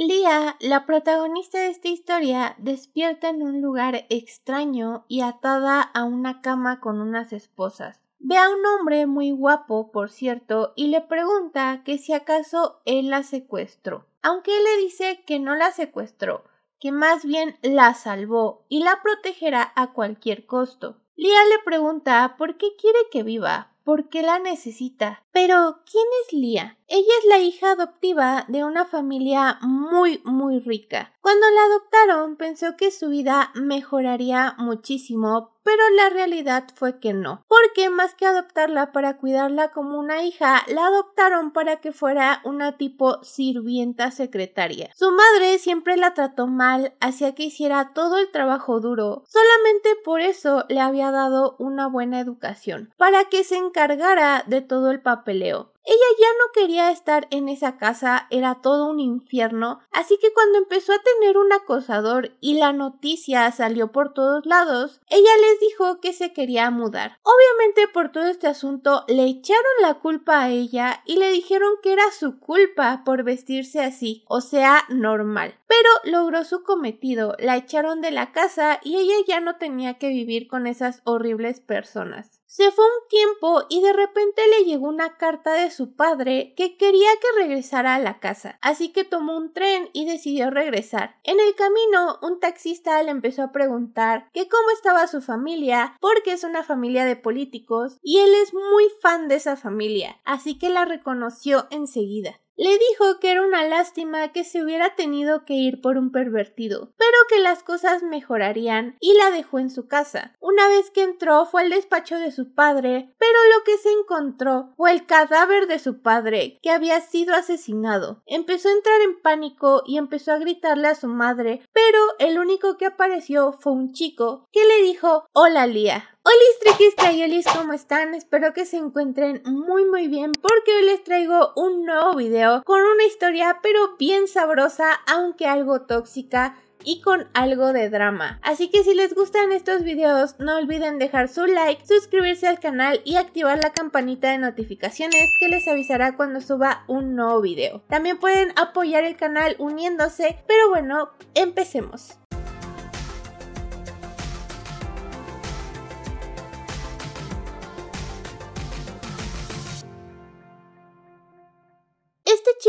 Lía, la protagonista de esta historia, despierta en un lugar extraño y atada a una cama con unas esposas. Ve a un hombre muy guapo, por cierto, y le pregunta que si acaso él la secuestró. Aunque él le dice que no la secuestró, que más bien la salvó y la protegerá a cualquier costo. Lía le pregunta por qué quiere que viva, por qué la necesita. Pero, ¿quién es Lía? Ella es la hija adoptiva de una familia muy, muy rica. Cuando la adoptaron pensó que su vida mejoraría muchísimo, pero la realidad fue que no, porque más que adoptarla para cuidarla como una hija, la adoptaron para que fuera una tipo sirvienta secretaria. Su madre siempre la trató mal, hacía que hiciera todo el trabajo duro, solamente por eso le había dado una buena educación, para que se encargara de todo el papeleo. Ella ya no quería estar en esa casa, era todo un infierno, así que cuando empezó a tener un acosador y la noticia salió por todos lados, ella les dijo que se quería mudar. Obviamente por todo este asunto le echaron la culpa a ella y le dijeron que era su culpa por vestirse así, o sea, normal. Pero logró su cometido, la echaron de la casa y ella ya no tenía que vivir con esas horribles personas. Se fue un tiempo y de repente le llegó una carta de su padre que quería que regresara a la casa, así que tomó un tren y decidió regresar. En el camino, un taxista le empezó a preguntar que cómo estaba su familia, porque es una familia de políticos y él es muy fan de esa familia, así que la reconoció enseguida. Le dijo que era una lástima que se hubiera tenido que ir por un pervertido, pero que las cosas mejorarían y la dejó en su casa. Una vez que entró fue al despacho de su padre, pero lo que se encontró fue el cadáver de su padre, que había sido asesinado. Empezó a entrar en pánico y empezó a gritarle a su madre, pero el único que apareció fue un chico que le dijo Hola Lía, Hola y Crayolis, ¿cómo están? Espero que se encuentren muy muy bien porque hoy les traigo un nuevo video con una historia pero bien sabrosa, aunque algo tóxica y con algo de drama. Así que si les gustan estos videos no olviden dejar su like, suscribirse al canal y activar la campanita de notificaciones que les avisará cuando suba un nuevo video. También pueden apoyar el canal uniéndose, pero bueno, empecemos.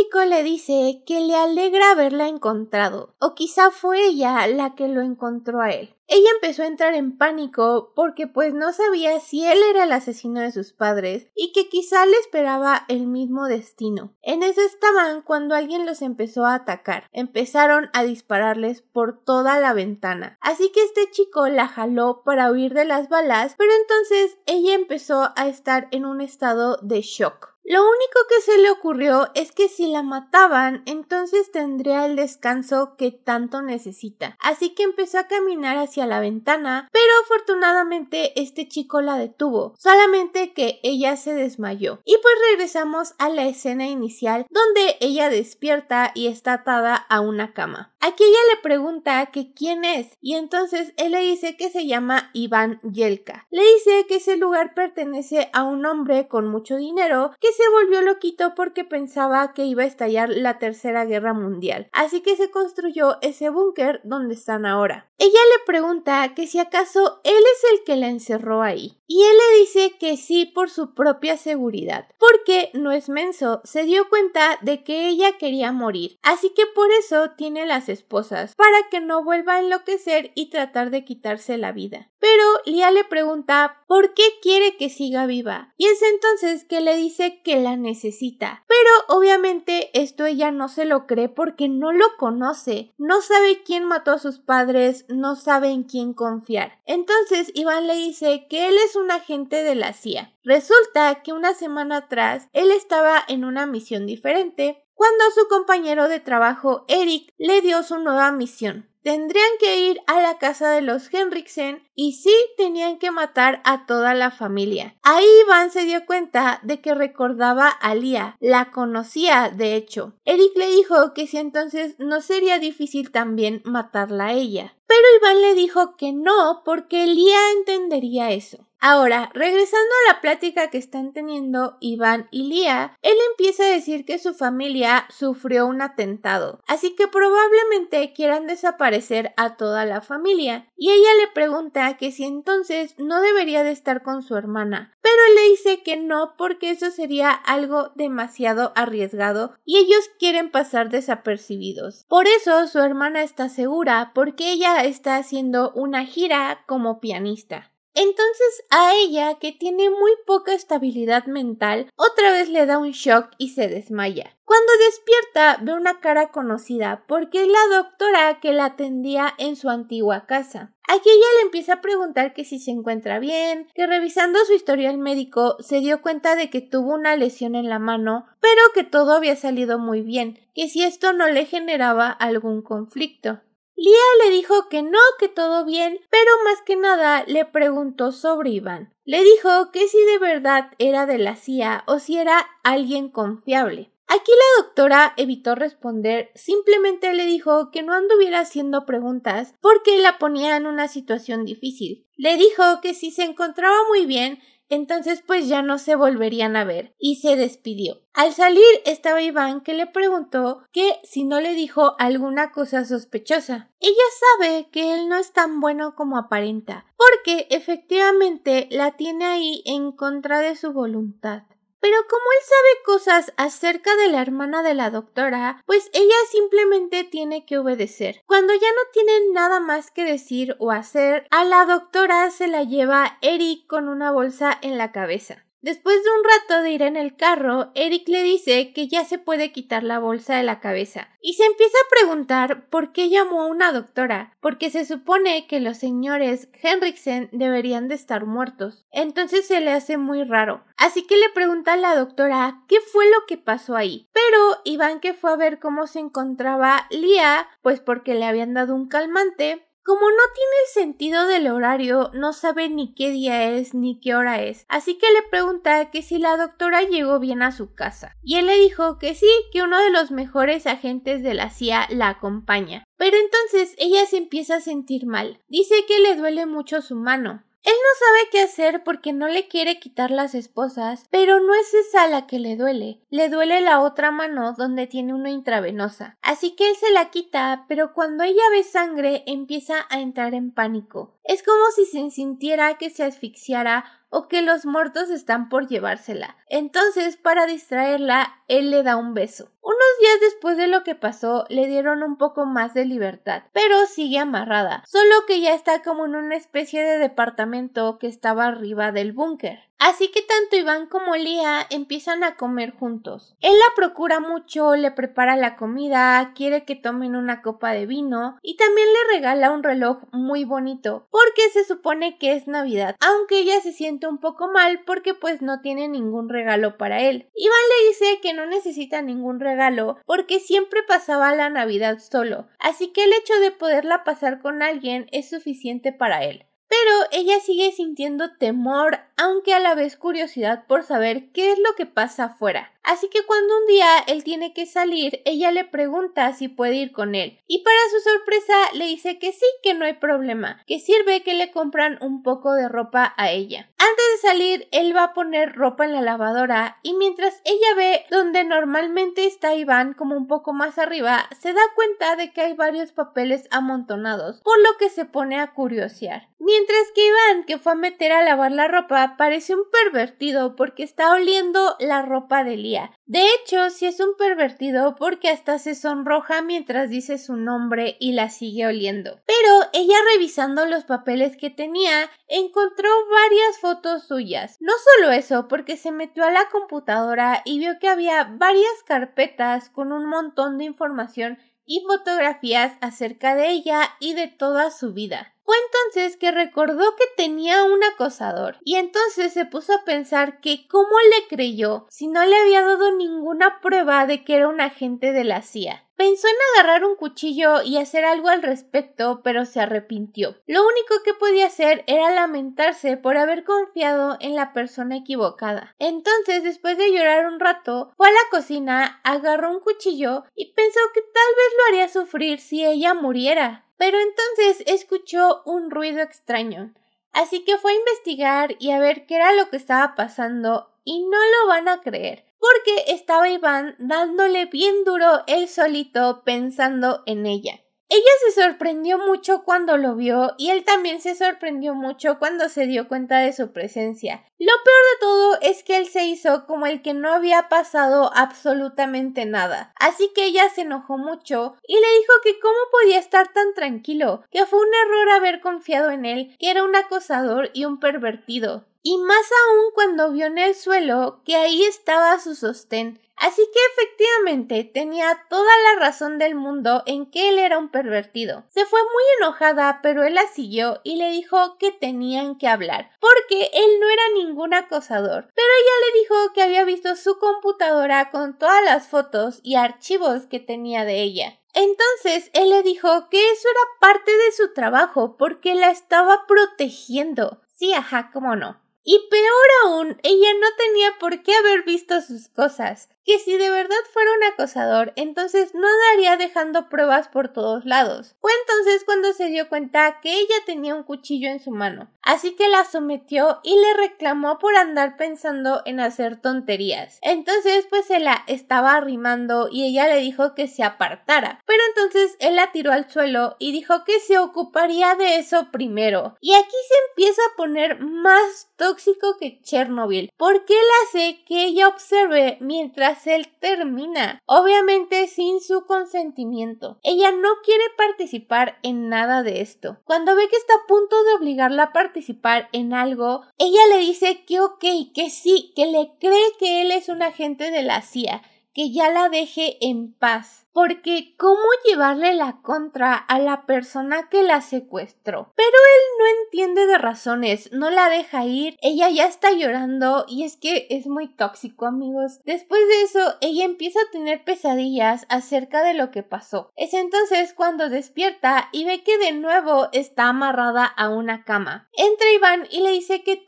chico le dice que le alegra haberla encontrado, o quizá fue ella la que lo encontró a él. Ella empezó a entrar en pánico porque pues no sabía si él era el asesino de sus padres y que quizá le esperaba el mismo destino. En eso estaban cuando alguien los empezó a atacar. Empezaron a dispararles por toda la ventana. Así que este chico la jaló para huir de las balas, pero entonces ella empezó a estar en un estado de shock. Lo único que se le ocurrió es que si la mataban, entonces tendría el descanso que tanto necesita. Así que empezó a caminar hacia la ventana, pero afortunadamente este chico la detuvo, solamente que ella se desmayó. Y pues regresamos a la escena inicial donde ella despierta y está atada a una cama. Aquí ella le pregunta que quién es y entonces él le dice que se llama Iván Yelka. Le dice que ese lugar pertenece a un hombre con mucho dinero que se volvió loquito porque pensaba que iba a estallar la Tercera Guerra Mundial, así que se construyó ese búnker donde están ahora. Ella le pregunta que si acaso él es el que la encerró ahí, y él le dice que sí por su propia seguridad, porque no es menso, se dio cuenta de que ella quería morir, así que por eso tiene las esposas, para que no vuelva a enloquecer y tratar de quitarse la vida. Pero Lia le pregunta por qué quiere que siga viva, y es entonces que le dice que la necesita. Pero obviamente esto ella no se lo cree porque no lo conoce, no sabe quién mató a sus padres, no sabe en quién confiar. Entonces Iván le dice que él es un agente de la CIA. Resulta que una semana atrás él estaba en una misión diferente cuando su compañero de trabajo Eric le dio su nueva misión. Tendrían que ir a la casa de los Henriksen y sí tenían que matar a toda la familia. Ahí Iván se dio cuenta de que recordaba a Lía, la conocía de hecho. Eric le dijo que si entonces no sería difícil también matarla a ella. Pero Iván le dijo que no porque Lía entendería eso. Ahora, regresando a la plática que están teniendo Iván y Lía, él empieza a decir que su familia sufrió un atentado, así que probablemente quieran desaparecer a toda la familia, y ella le pregunta que si entonces no debería de estar con su hermana, pero le dice que no porque eso sería algo demasiado arriesgado y ellos quieren pasar desapercibidos. Por eso su hermana está segura porque ella está haciendo una gira como pianista. Entonces a ella, que tiene muy poca estabilidad mental, otra vez le da un shock y se desmaya. Cuando despierta ve una cara conocida porque es la doctora que la atendía en su antigua casa. Aquí ella le empieza a preguntar que si se encuentra bien, que revisando su historial médico se dio cuenta de que tuvo una lesión en la mano, pero que todo había salido muy bien, que si esto no le generaba algún conflicto. Lía le dijo que no, que todo bien, pero más que nada le preguntó sobre Iván. Le dijo que si de verdad era de la CIA o si era alguien confiable. Aquí la doctora evitó responder, simplemente le dijo que no anduviera haciendo preguntas porque la ponía en una situación difícil. Le dijo que si se encontraba muy bien, entonces pues ya no se volverían a ver y se despidió. Al salir estaba Iván que le preguntó que si no le dijo alguna cosa sospechosa. Ella sabe que él no es tan bueno como aparenta, porque efectivamente la tiene ahí en contra de su voluntad. Pero como él sabe cosas acerca de la hermana de la doctora, pues ella simplemente tiene que obedecer. Cuando ya no tiene nada más que decir o hacer, a la doctora se la lleva Eric con una bolsa en la cabeza. Después de un rato de ir en el carro, Eric le dice que ya se puede quitar la bolsa de la cabeza y se empieza a preguntar por qué llamó a una doctora, porque se supone que los señores Henriksen deberían de estar muertos. Entonces se le hace muy raro. Así que le pregunta a la doctora qué fue lo que pasó ahí. Pero Iván que fue a ver cómo se encontraba Lía, pues porque le habían dado un calmante, como no tiene el sentido del horario, no sabe ni qué día es ni qué hora es, así que le pregunta que si la doctora llegó bien a su casa. Y él le dijo que sí, que uno de los mejores agentes de la CIA la acompaña. Pero entonces ella se empieza a sentir mal. Dice que le duele mucho su mano, él no sabe qué hacer porque no le quiere quitar las esposas, pero no es esa la que le duele, le duele la otra mano donde tiene una intravenosa. Así que él se la quita, pero cuando ella ve sangre empieza a entrar en pánico. Es como si se sintiera que se asfixiara o que los muertos están por llevársela. Entonces, para distraerla, él le da un beso. Unos días después de lo que pasó, le dieron un poco más de libertad, pero sigue amarrada, solo que ya está como en una especie de departamento que estaba arriba del búnker. Así que tanto Iván como Lía empiezan a comer juntos. Él la procura mucho, le prepara la comida, quiere que tomen una copa de vino y también le regala un reloj muy bonito porque se supone que es Navidad, aunque ella se siente un poco mal porque pues no tiene ningún regalo para él. Iván le dice que no necesita ningún regalo porque siempre pasaba la Navidad solo, así que el hecho de poderla pasar con alguien es suficiente para él. Pero ella sigue sintiendo temor, aunque a la vez curiosidad por saber qué es lo que pasa afuera. Así que cuando un día él tiene que salir, ella le pregunta si puede ir con él. Y para su sorpresa le dice que sí, que no hay problema, que sirve que le compran un poco de ropa a ella. Antes de salir, él va a poner ropa en la lavadora y mientras ella ve donde normalmente está Iván como un poco más arriba, se da cuenta de que hay varios papeles amontonados, por lo que se pone a curiosear. Mientras que Iván, que fue a meter a lavar la ropa, parece un pervertido porque está oliendo la ropa de Lía de hecho, si es un pervertido porque hasta se sonroja mientras dice su nombre y la sigue oliendo. Pero ella revisando los papeles que tenía, encontró varias fotos suyas. No solo eso, porque se metió a la computadora y vio que había varias carpetas con un montón de información y fotografías acerca de ella y de toda su vida. Fue entonces que recordó que tenía un acosador y entonces se puso a pensar que cómo le creyó si no le había dado ninguna prueba de que era un agente de la CIA. Pensó en agarrar un cuchillo y hacer algo al respecto, pero se arrepintió. Lo único que podía hacer era lamentarse por haber confiado en la persona equivocada. Entonces, después de llorar un rato, fue a la cocina, agarró un cuchillo y pensó que tal vez lo haría sufrir si ella muriera. Pero entonces escuchó un ruido extraño, así que fue a investigar y a ver qué era lo que estaba pasando y no lo van a creer, porque estaba Iván dándole bien duro él solito pensando en ella. Ella se sorprendió mucho cuando lo vio y él también se sorprendió mucho cuando se dio cuenta de su presencia. Lo peor de todo es que él se hizo como el que no había pasado absolutamente nada. Así que ella se enojó mucho y le dijo que cómo podía estar tan tranquilo, que fue un error haber confiado en él, que era un acosador y un pervertido. Y más aún cuando vio en el suelo que ahí estaba su sostén, Así que efectivamente tenía toda la razón del mundo en que él era un pervertido. Se fue muy enojada, pero él la siguió y le dijo que tenían que hablar, porque él no era ningún acosador. Pero ella le dijo que había visto su computadora con todas las fotos y archivos que tenía de ella. Entonces él le dijo que eso era parte de su trabajo porque la estaba protegiendo. Sí, ajá, cómo no. Y peor aún, ella no tenía por qué haber visto sus cosas que si de verdad fuera un acosador, entonces no daría dejando pruebas por todos lados. Fue entonces cuando se dio cuenta que ella tenía un cuchillo en su mano, así que la sometió y le reclamó por andar pensando en hacer tonterías. Entonces pues se la estaba arrimando y ella le dijo que se apartara, pero entonces él la tiró al suelo y dijo que se ocuparía de eso primero. Y aquí se empieza a poner más tóxico que Chernobyl, porque él hace que ella observe mientras él termina, obviamente sin su consentimiento. Ella no quiere participar en nada de esto. Cuando ve que está a punto de obligarla a participar en algo, ella le dice que ok, que sí, que le cree que él es un agente de la CIA, que ya la deje en paz porque ¿cómo llevarle la contra a la persona que la secuestró? Pero él no entiende de razones, no la deja ir, ella ya está llorando y es que es muy tóxico amigos. Después de eso, ella empieza a tener pesadillas acerca de lo que pasó. Es entonces cuando despierta y ve que de nuevo está amarrada a una cama. Entra Iván y le dice que tal vez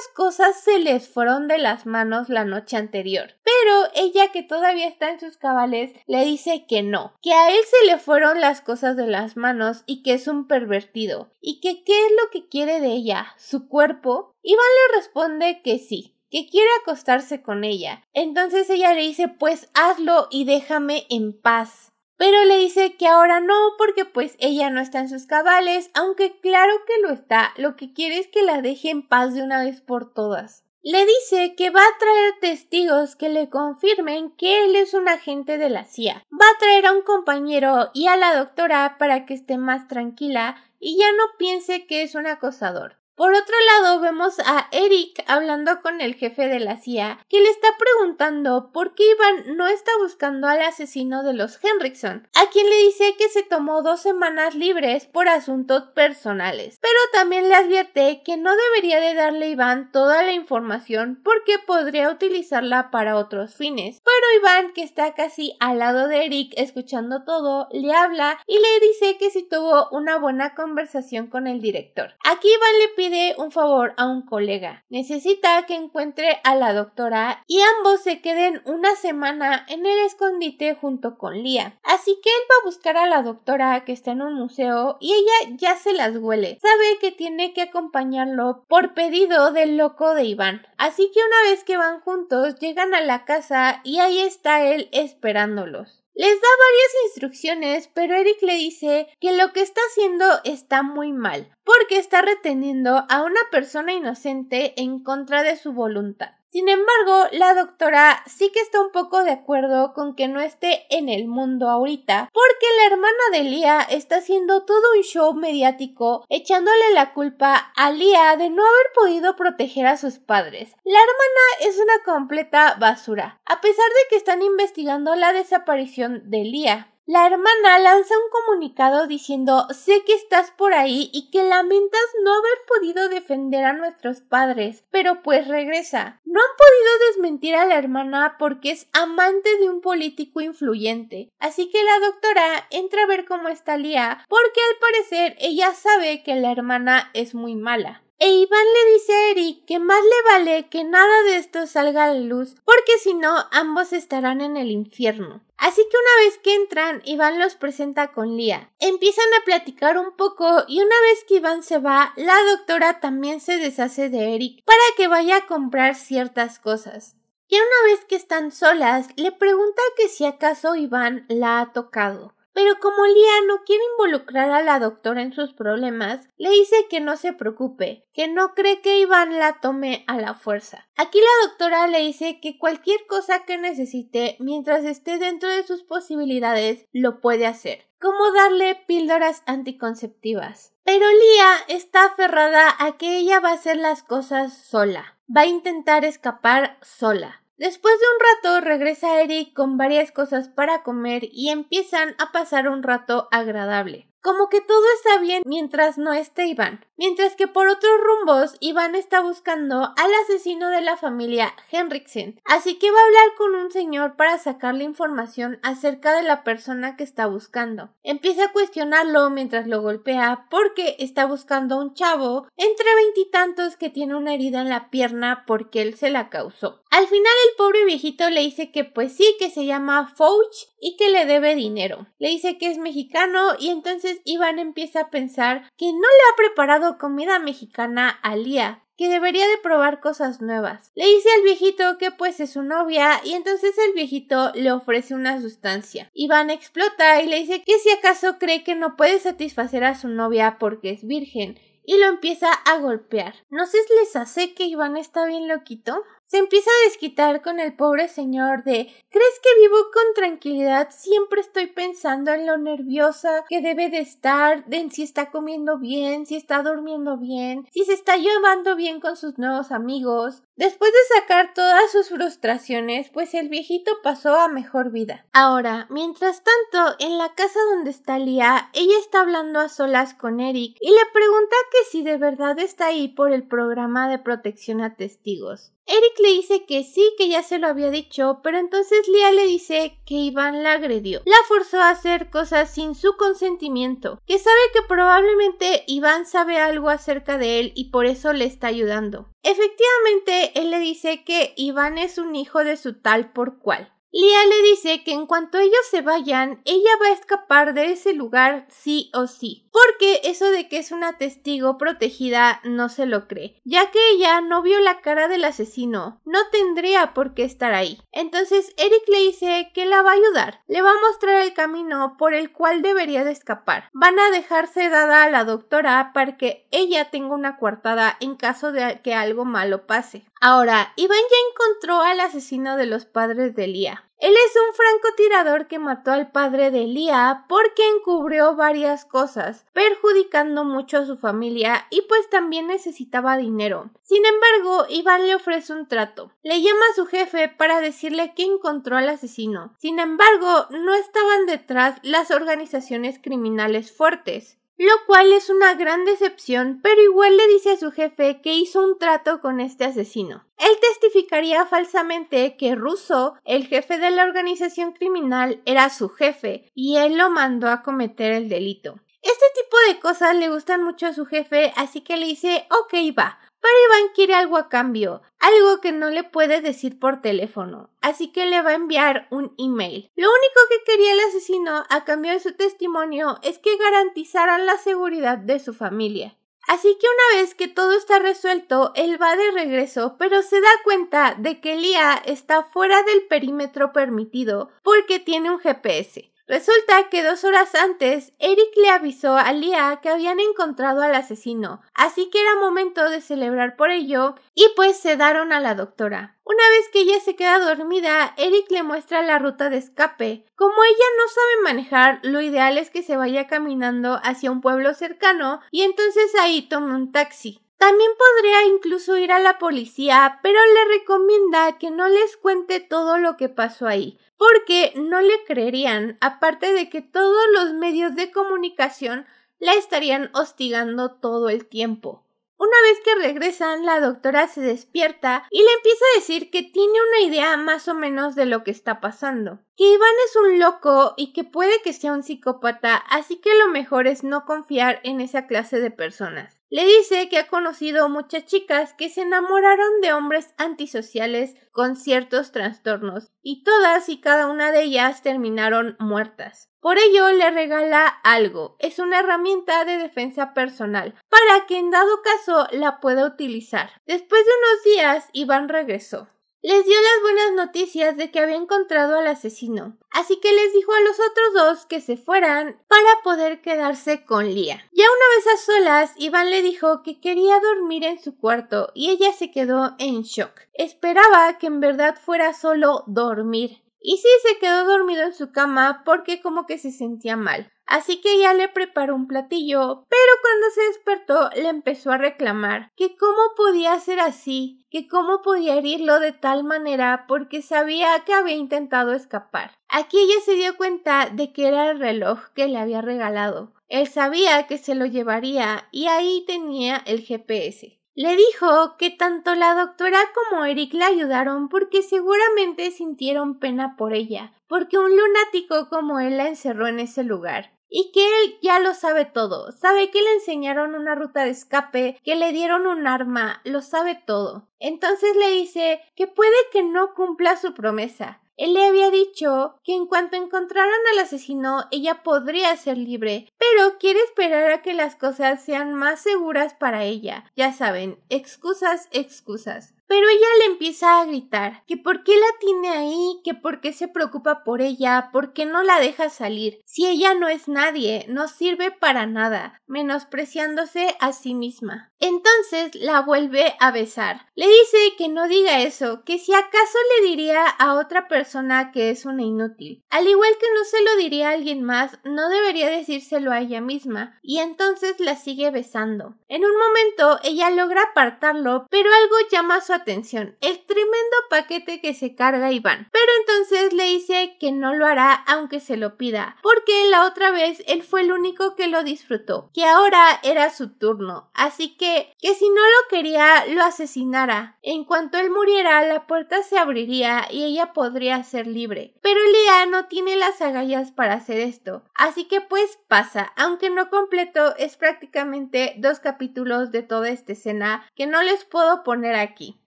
las cosas se les fueron de las manos la noche anterior. Pero ella que todavía está en sus cabales le dice que no, que a él se le fueron las cosas de las manos y que es un pervertido, y que qué es lo que quiere de ella, su cuerpo, Iván le responde que sí, que quiere acostarse con ella. Entonces ella le dice pues hazlo y déjame en paz pero le dice que ahora no porque pues ella no está en sus cabales, aunque claro que lo está, lo que quiere es que la deje en paz de una vez por todas. Le dice que va a traer testigos que le confirmen que él es un agente de la CIA. Va a traer a un compañero y a la doctora para que esté más tranquila y ya no piense que es un acosador. Por otro lado, vemos a Eric hablando con el jefe de la CIA, que le está preguntando por qué Iván no está buscando al asesino de los Henrikson, a quien le dice que se tomó dos semanas libres por asuntos personales, pero también le advierte que no debería de darle a Iván toda la información porque podría utilizarla para otros fines. Pero Iván, que está casi al lado de Eric escuchando todo, le habla y le dice que si sí tuvo una buena conversación con el director. Aquí Iván le pide un favor a un colega. Necesita que encuentre a la doctora y ambos se queden una semana en el escondite junto con Lia. Así que él va a buscar a la doctora que está en un museo y ella ya se las huele. Sabe que tiene que acompañarlo por pedido del loco de Iván. Así que una vez que van juntos llegan a la casa y ahí está él esperándolos. Les da varias instrucciones, pero Eric le dice que lo que está haciendo está muy mal, porque está reteniendo a una persona inocente en contra de su voluntad. Sin embargo, la doctora sí que está un poco de acuerdo con que no esté en el mundo ahorita, porque la hermana de Lía está haciendo todo un show mediático echándole la culpa a Lía de no haber podido proteger a sus padres. La hermana es una completa basura, a pesar de que están investigando la desaparición de Lía. La hermana lanza un comunicado diciendo sé que estás por ahí y que lamentas no haber podido defender a nuestros padres, pero pues regresa. No han podido desmentir a la hermana porque es amante de un político influyente, así que la doctora entra a ver cómo está Lía porque al parecer ella sabe que la hermana es muy mala e Iván le dice a Eric que más le vale que nada de esto salga a la luz, porque si no ambos estarán en el infierno. Así que una vez que entran, Iván los presenta con Lía. Empiezan a platicar un poco y una vez que Iván se va, la doctora también se deshace de Eric para que vaya a comprar ciertas cosas. Y una vez que están solas, le pregunta que si acaso Iván la ha tocado. Pero como Lia no quiere involucrar a la doctora en sus problemas, le dice que no se preocupe, que no cree que Iván la tome a la fuerza. Aquí la doctora le dice que cualquier cosa que necesite mientras esté dentro de sus posibilidades lo puede hacer, como darle píldoras anticonceptivas. Pero Lia está aferrada a que ella va a hacer las cosas sola, va a intentar escapar sola. Después de un rato regresa Eric con varias cosas para comer y empiezan a pasar un rato agradable. Como que todo está bien mientras no esté Iván. Mientras que por otros rumbos, Iván está buscando al asesino de la familia Henriksen. Así que va a hablar con un señor para sacarle información acerca de la persona que está buscando. Empieza a cuestionarlo mientras lo golpea porque está buscando a un chavo entre veintitantos que tiene una herida en la pierna porque él se la causó. Al final el pobre viejito le dice que pues sí, que se llama Fouch y que le debe dinero. Le dice que es mexicano y entonces Iván empieza a pensar que no le ha preparado comida mexicana a Lía, que debería de probar cosas nuevas. Le dice al viejito que pues es su novia y entonces el viejito le ofrece una sustancia. Iván explota y le dice que si acaso cree que no puede satisfacer a su novia porque es virgen y lo empieza a golpear. ¿No se les hace que Iván está bien loquito? se empieza a desquitar con el pobre señor de ¿Crees que vivo con tranquilidad? Siempre estoy pensando en lo nerviosa que debe de estar, en si está comiendo bien, si está durmiendo bien, si se está llevando bien con sus nuevos amigos. Después de sacar todas sus frustraciones, pues el viejito pasó a mejor vida. Ahora, mientras tanto, en la casa donde está Lia, ella está hablando a solas con Eric y le pregunta que si de verdad está ahí por el programa de protección a testigos. Eric le dice que sí, que ya se lo había dicho, pero entonces Lia le dice que Iván la agredió. La forzó a hacer cosas sin su consentimiento, que sabe que probablemente Iván sabe algo acerca de él y por eso le está ayudando. Efectivamente, él le dice que Iván es un hijo de su tal por cual. Lia le dice que en cuanto ellos se vayan, ella va a escapar de ese lugar sí o sí porque eso de que es una testigo protegida no se lo cree, ya que ella no vio la cara del asesino, no tendría por qué estar ahí. Entonces Eric le dice que la va a ayudar, le va a mostrar el camino por el cual debería de escapar. Van a dejarse dada a la doctora para que ella tenga una coartada en caso de que algo malo pase. Ahora, Iván ya encontró al asesino de los padres de Lía. Él es un francotirador que mató al padre de Elía porque encubrió varias cosas, perjudicando mucho a su familia y pues también necesitaba dinero. Sin embargo, Iván le ofrece un trato. Le llama a su jefe para decirle que encontró al asesino. Sin embargo, no estaban detrás las organizaciones criminales fuertes lo cual es una gran decepción, pero igual le dice a su jefe que hizo un trato con este asesino. Él testificaría falsamente que Russo, el jefe de la organización criminal, era su jefe y él lo mandó a cometer el delito. Este tipo de cosas le gustan mucho a su jefe, así que le dice, ok, va, pero Iván quiere algo a cambio, algo que no le puede decir por teléfono, así que le va a enviar un email. Lo único que quería el asesino a cambio de su testimonio es que garantizaran la seguridad de su familia. Así que una vez que todo está resuelto, él va de regreso, pero se da cuenta de que Lía está fuera del perímetro permitido porque tiene un GPS. Resulta que dos horas antes, Eric le avisó a Lia que habían encontrado al asesino, así que era momento de celebrar por ello y pues se daron a la doctora. Una vez que ella se queda dormida, Eric le muestra la ruta de escape. Como ella no sabe manejar, lo ideal es que se vaya caminando hacia un pueblo cercano y entonces ahí toma un taxi. También podría incluso ir a la policía, pero le recomienda que no les cuente todo lo que pasó ahí, porque no le creerían, aparte de que todos los medios de comunicación la estarían hostigando todo el tiempo. Una vez que regresan, la doctora se despierta y le empieza a decir que tiene una idea más o menos de lo que está pasando. Que Iván es un loco y que puede que sea un psicópata, así que lo mejor es no confiar en esa clase de personas. Le dice que ha conocido muchas chicas que se enamoraron de hombres antisociales con ciertos trastornos y todas y cada una de ellas terminaron muertas. Por ello le regala algo, es una herramienta de defensa personal, para que en dado caso la pueda utilizar. Después de unos días, Iván regresó les dio las buenas noticias de que había encontrado al asesino, así que les dijo a los otros dos que se fueran para poder quedarse con Lía. Ya una vez a solas, Iván le dijo que quería dormir en su cuarto y ella se quedó en shock. Esperaba que en verdad fuera solo dormir, y sí se quedó dormido en su cama porque como que se sentía mal. Así que ella le preparó un platillo, pero cuando se despertó le empezó a reclamar que cómo podía ser así, que cómo podía herirlo de tal manera porque sabía que había intentado escapar. Aquí ella se dio cuenta de que era el reloj que le había regalado. Él sabía que se lo llevaría y ahí tenía el GPS. Le dijo que tanto la doctora como Eric la ayudaron porque seguramente sintieron pena por ella, porque un lunático como él la encerró en ese lugar. Y que él ya lo sabe todo, sabe que le enseñaron una ruta de escape, que le dieron un arma, lo sabe todo. Entonces le dice que puede que no cumpla su promesa, él le había dicho que en cuanto encontraran al asesino ella podría ser libre, pero quiere esperar a que las cosas sean más seguras para ella. Ya saben, excusas, excusas pero ella le empieza a gritar que por qué la tiene ahí, que por qué se preocupa por ella, por qué no la deja salir, si ella no es nadie, no sirve para nada, menospreciándose a sí misma. Entonces la vuelve a besar. Le dice que no diga eso, que si acaso le diría a otra persona que es una inútil. Al igual que no se lo diría a alguien más, no debería decírselo a ella misma, y entonces la sigue besando. En un momento ella logra apartarlo, pero algo llama su atención atención, el tremendo paquete que se carga Iván. Pero entonces le dice que no lo hará aunque se lo pida, porque la otra vez él fue el único que lo disfrutó, que ahora era su turno, así que que si no lo quería lo asesinara. En cuanto él muriera, la puerta se abriría y ella podría ser libre. Pero Lía no tiene las agallas para hacer esto, así que pues pasa, aunque no completo es prácticamente dos capítulos de toda esta escena que no les puedo poner aquí.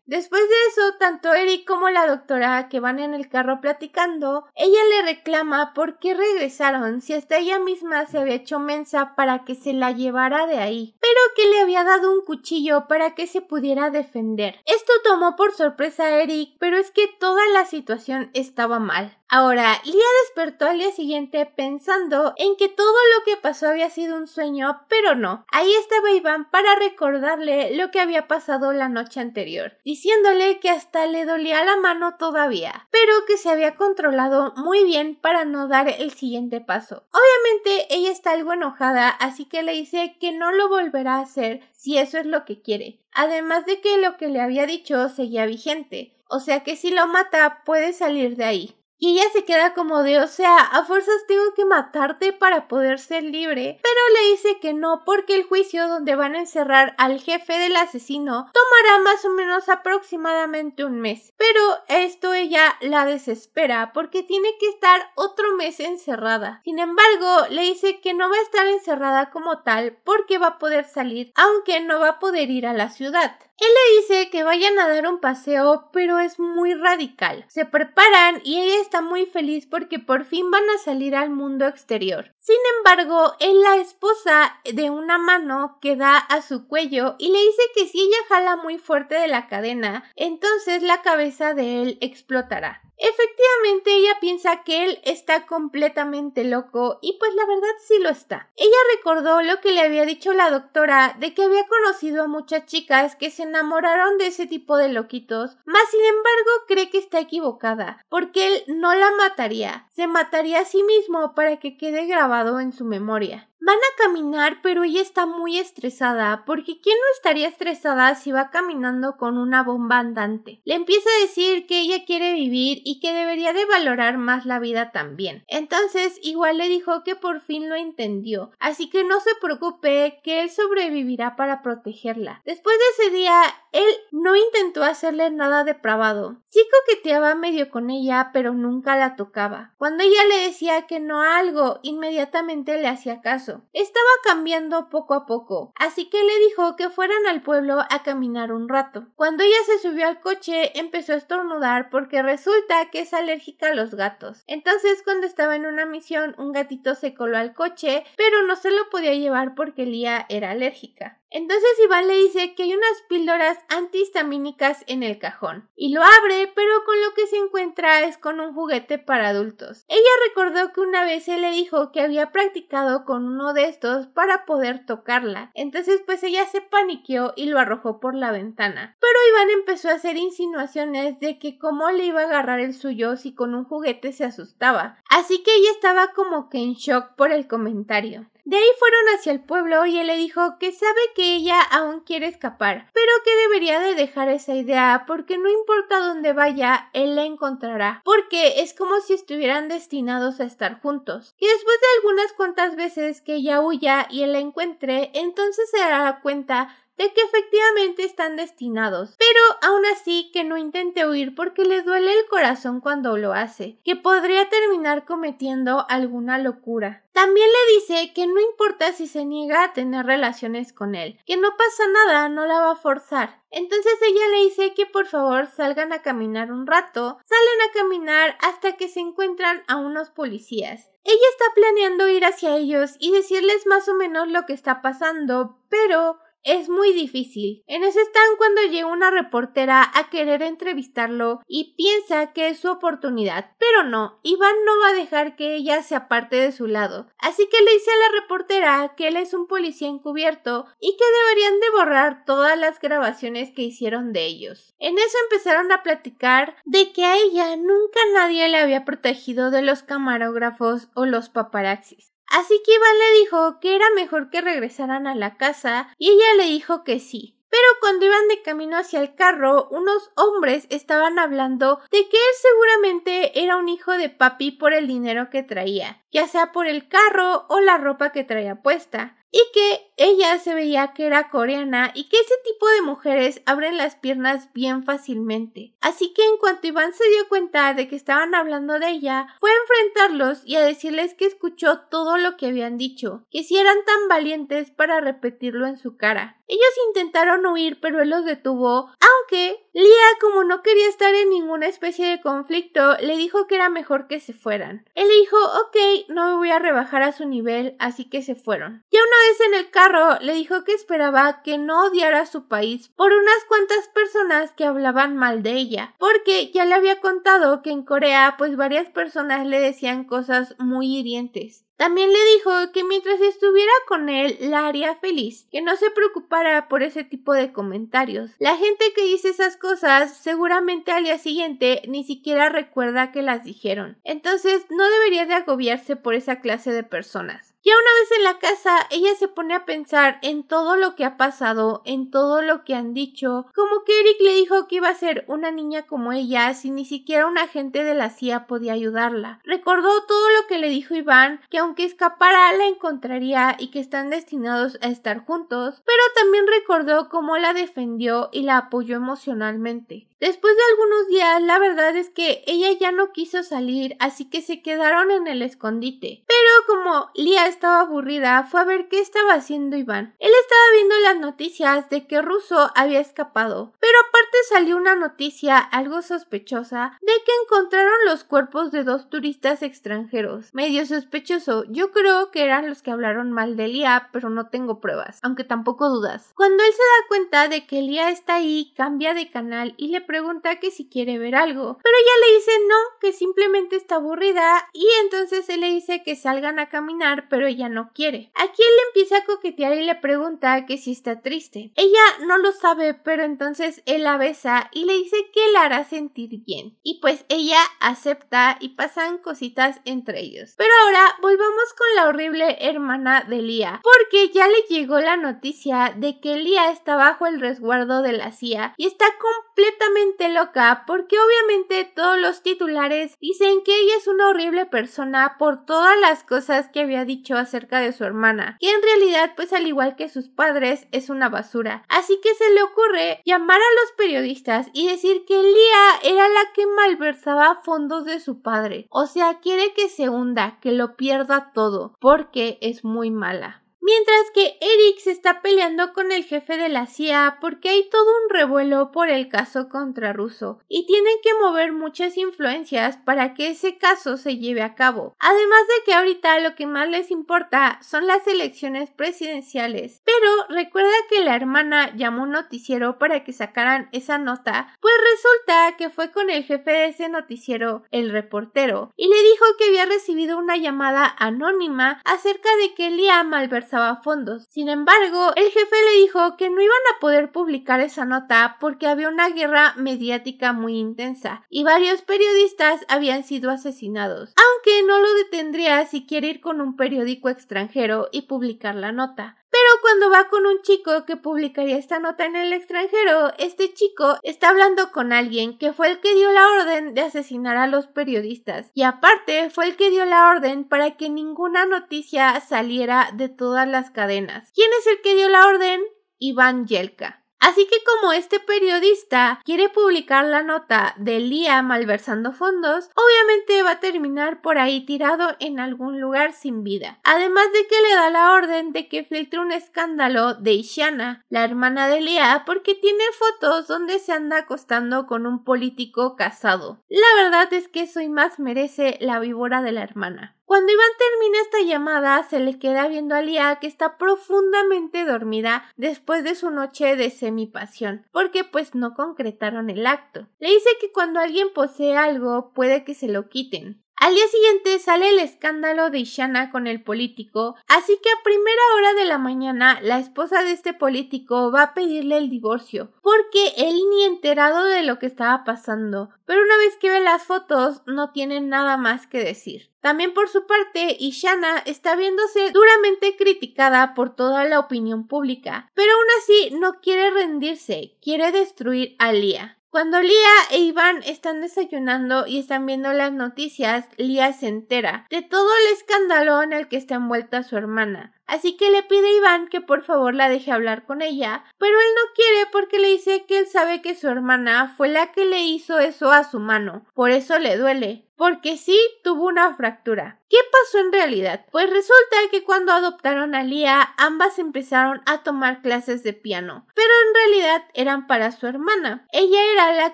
Después de eso, tanto Eric como la doctora, que van en el carro platicando, ella le reclama por qué regresaron si hasta ella misma se había hecho mensa para que se la llevara de ahí, pero que le había dado un cuchillo para que se pudiera defender. Esto tomó por sorpresa a Eric, pero es que toda la situación estaba mal. Ahora, Lia despertó al día siguiente pensando en que todo lo que pasó había sido un sueño, pero no. Ahí estaba Iván para recordarle lo que había pasado la noche anterior, diciéndole que hasta le dolía la mano todavía, pero que se había controlado muy bien para no dar el siguiente paso. Obviamente ella está algo enojada, así que le dice que no lo volverá a hacer si eso es lo que quiere, además de que lo que le había dicho seguía vigente, o sea que si lo mata puede salir de ahí. Y ella se queda como de, o sea, a fuerzas tengo que matarte para poder ser libre, pero le dice que no porque el juicio donde van a encerrar al jefe del asesino tomará más o menos aproximadamente un mes. Pero esto ella la desespera porque tiene que estar otro mes encerrada. Sin embargo, le dice que no va a estar encerrada como tal porque va a poder salir, aunque no va a poder ir a la ciudad. Él le dice que vayan a dar un paseo, pero es muy radical. Se preparan y ella está muy feliz porque por fin van a salir al mundo exterior. Sin embargo, es la esposa de una mano que da a su cuello y le dice que si ella jala muy fuerte de la cadena, entonces la cabeza de él explotará. Efectivamente, ella piensa que él está completamente loco y pues la verdad sí lo está. Ella recordó lo que le había dicho la doctora de que había conocido a muchas chicas que se enamoraron de ese tipo de loquitos, mas sin embargo cree que está equivocada, porque él no la mataría, se mataría a sí mismo para que quede grabado en su memoria. Van a caminar, pero ella está muy estresada, porque ¿quién no estaría estresada si va caminando con una bomba andante? Le empieza a decir que ella quiere vivir y que debería de valorar más la vida también. Entonces, igual le dijo que por fin lo entendió, así que no se preocupe, que él sobrevivirá para protegerla. Después de ese día, él no intentó hacerle nada depravado. Sí coqueteaba medio con ella, pero nunca la tocaba. Cuando ella le decía que no a algo, inmediatamente le hacía caso. Estaba cambiando poco a poco, así que le dijo que fueran al pueblo a caminar un rato. Cuando ella se subió al coche, empezó a estornudar porque resulta que es alérgica a los gatos. Entonces, cuando estaba en una misión, un gatito se coló al coche, pero no se lo podía llevar porque Lía era alérgica. Entonces Iván le dice que hay unas píldoras antihistamínicas en el cajón y lo abre, pero con lo que se encuentra es con un juguete para adultos. Ella recordó que una vez se le dijo que había practicado con uno de estos para poder tocarla. Entonces pues ella se paniqueó y lo arrojó por la ventana. Pero Iván empezó a hacer insinuaciones de que cómo le iba a agarrar el suyo si con un juguete se asustaba. Así que ella estaba como que en shock por el comentario. De ahí fueron hacia el pueblo y él le dijo que sabe que ella aún quiere escapar, pero que debería de dejar esa idea porque no importa dónde vaya, él la encontrará, porque es como si estuvieran destinados a estar juntos. Y después de algunas cuantas veces que ella huya y él la encuentre, entonces se dará cuenta de que efectivamente están destinados, pero aún así que no intente huir porque le duele el corazón cuando lo hace, que podría terminar cometiendo alguna locura. También le dice que no importa si se niega a tener relaciones con él, que no pasa nada, no la va a forzar. Entonces ella le dice que por favor salgan a caminar un rato, salen a caminar hasta que se encuentran a unos policías. Ella está planeando ir hacia ellos y decirles más o menos lo que está pasando, pero es muy difícil. En ese stand cuando llega una reportera a querer entrevistarlo y piensa que es su oportunidad, pero no, Iván no va a dejar que ella se aparte de su lado. Así que le dice a la reportera que él es un policía encubierto y que deberían de borrar todas las grabaciones que hicieron de ellos. En eso empezaron a platicar de que a ella nunca nadie le había protegido de los camarógrafos o los paparazzis. Así que Iván le dijo que era mejor que regresaran a la casa y ella le dijo que sí. Pero cuando iban de camino hacia el carro, unos hombres estaban hablando de que él seguramente era un hijo de papi por el dinero que traía, ya sea por el carro o la ropa que traía puesta y que ella se veía que era coreana y que ese tipo de mujeres abren las piernas bien fácilmente. Así que en cuanto Iván se dio cuenta de que estaban hablando de ella, fue a enfrentarlos y a decirles que escuchó todo lo que habían dicho, que si eran tan valientes para repetirlo en su cara. Ellos intentaron huir, pero él los detuvo, aunque Lia, como no quería estar en ninguna especie de conflicto, le dijo que era mejor que se fueran. Él dijo, ok, no me voy a rebajar a su nivel, así que se fueron. Ya una en el carro le dijo que esperaba que no odiara su país por unas cuantas personas que hablaban mal de ella, porque ya le había contado que en Corea pues varias personas le decían cosas muy hirientes. También le dijo que mientras estuviera con él la haría feliz, que no se preocupara por ese tipo de comentarios. La gente que dice esas cosas seguramente al día siguiente ni siquiera recuerda que las dijeron. Entonces no debería de agobiarse por esa clase de personas. Ya una vez en la casa, ella se pone a pensar en todo lo que ha pasado, en todo lo que han dicho, como que Eric le dijo que iba a ser una niña como ella, si ni siquiera un agente de la CIA podía ayudarla. Recordó todo lo que le dijo Iván, que aunque escapara la encontraría y que están destinados a estar juntos, pero también recordó cómo la defendió y la apoyó emocionalmente. Después de algunos días, la verdad es que ella ya no quiso salir, así que se quedaron en el escondite como Lía estaba aburrida, fue a ver qué estaba haciendo Iván. Él estaba viendo las noticias de que Russo había escapado, pero aparte salió una noticia algo sospechosa de que encontraron los cuerpos de dos turistas extranjeros. Medio sospechoso, yo creo que eran los que hablaron mal de Lía, pero no tengo pruebas, aunque tampoco dudas. Cuando él se da cuenta de que Lía está ahí, cambia de canal y le pregunta que si quiere ver algo, pero ella le dice no, que simplemente está aburrida y entonces él le dice que salgan a caminar, pero ella no quiere. Aquí él empieza a coquetear y le pregunta que si está triste. Ella no lo sabe, pero entonces él la besa y le dice que la hará sentir bien. Y pues ella acepta y pasan cositas entre ellos. Pero ahora volvamos con la horrible hermana de Lía, porque ya le llegó la noticia de que Lía está bajo el resguardo de la CIA y está completamente loca porque obviamente todos los titulares dicen que ella es una horrible persona por todas las cosas que había dicho acerca de su hermana, que en realidad pues al igual que sus padres es una basura. Así que se le ocurre llamar a los periodistas y decir que Lía era la que malversaba fondos de su padre. O sea, quiere que se hunda, que lo pierda todo, porque es muy mala. Mientras que Eric se está peleando con el jefe de la CIA porque hay todo un revuelo por el caso contra Russo y tienen que mover muchas influencias para que ese caso se lleve a cabo. Además de que ahorita lo que más les importa son las elecciones presidenciales. Pero recuerda que la hermana llamó un noticiero para que sacaran esa nota, pues resulta que fue con el jefe de ese noticiero, el reportero, y le dijo que había recibido una llamada anónima acerca de que Liam malversado fondos. Sin embargo, el jefe le dijo que no iban a poder publicar esa nota porque había una guerra mediática muy intensa y varios periodistas habían sido asesinados, aunque no lo detendría si quiere ir con un periódico extranjero y publicar la nota. Pero cuando va con un chico que publicaría esta nota en el extranjero, este chico está hablando con alguien que fue el que dio la orden de asesinar a los periodistas y aparte fue el que dio la orden para que ninguna noticia saliera de todas las cadenas. ¿Quién es el que dio la orden? Iván Yelka. Así que como este periodista quiere publicar la nota de Lía malversando fondos, obviamente va a terminar por ahí tirado en algún lugar sin vida. Además de que le da la orden de que filtre un escándalo de Ishiana, la hermana de Lía, porque tiene fotos donde se anda acostando con un político casado. La verdad es que soy más merece la víbora de la hermana. Cuando Iván termina esta llamada, se le queda viendo a Lía que está profundamente dormida después de su noche de semipasión, porque pues no concretaron el acto. Le dice que cuando alguien posee algo puede que se lo quiten, al día siguiente sale el escándalo de Ishana con el político, así que a primera hora de la mañana la esposa de este político va a pedirle el divorcio, porque él ni enterado de lo que estaba pasando, pero una vez que ve las fotos no tiene nada más que decir. También por su parte, Ishana está viéndose duramente criticada por toda la opinión pública, pero aún así no quiere rendirse, quiere destruir a Lia. Cuando Lía e Iván están desayunando y están viendo las noticias, Lía se entera de todo el escándalo en el que está envuelta su hermana. Así que le pide a Iván que por favor la deje hablar con ella, pero él no quiere porque le dice que él sabe que su hermana fue la que le hizo eso a su mano, por eso le duele, porque sí tuvo una fractura. ¿Qué pasó en realidad? Pues resulta que cuando adoptaron a Lía, ambas empezaron a tomar clases de piano, pero en realidad eran para su hermana. Ella era la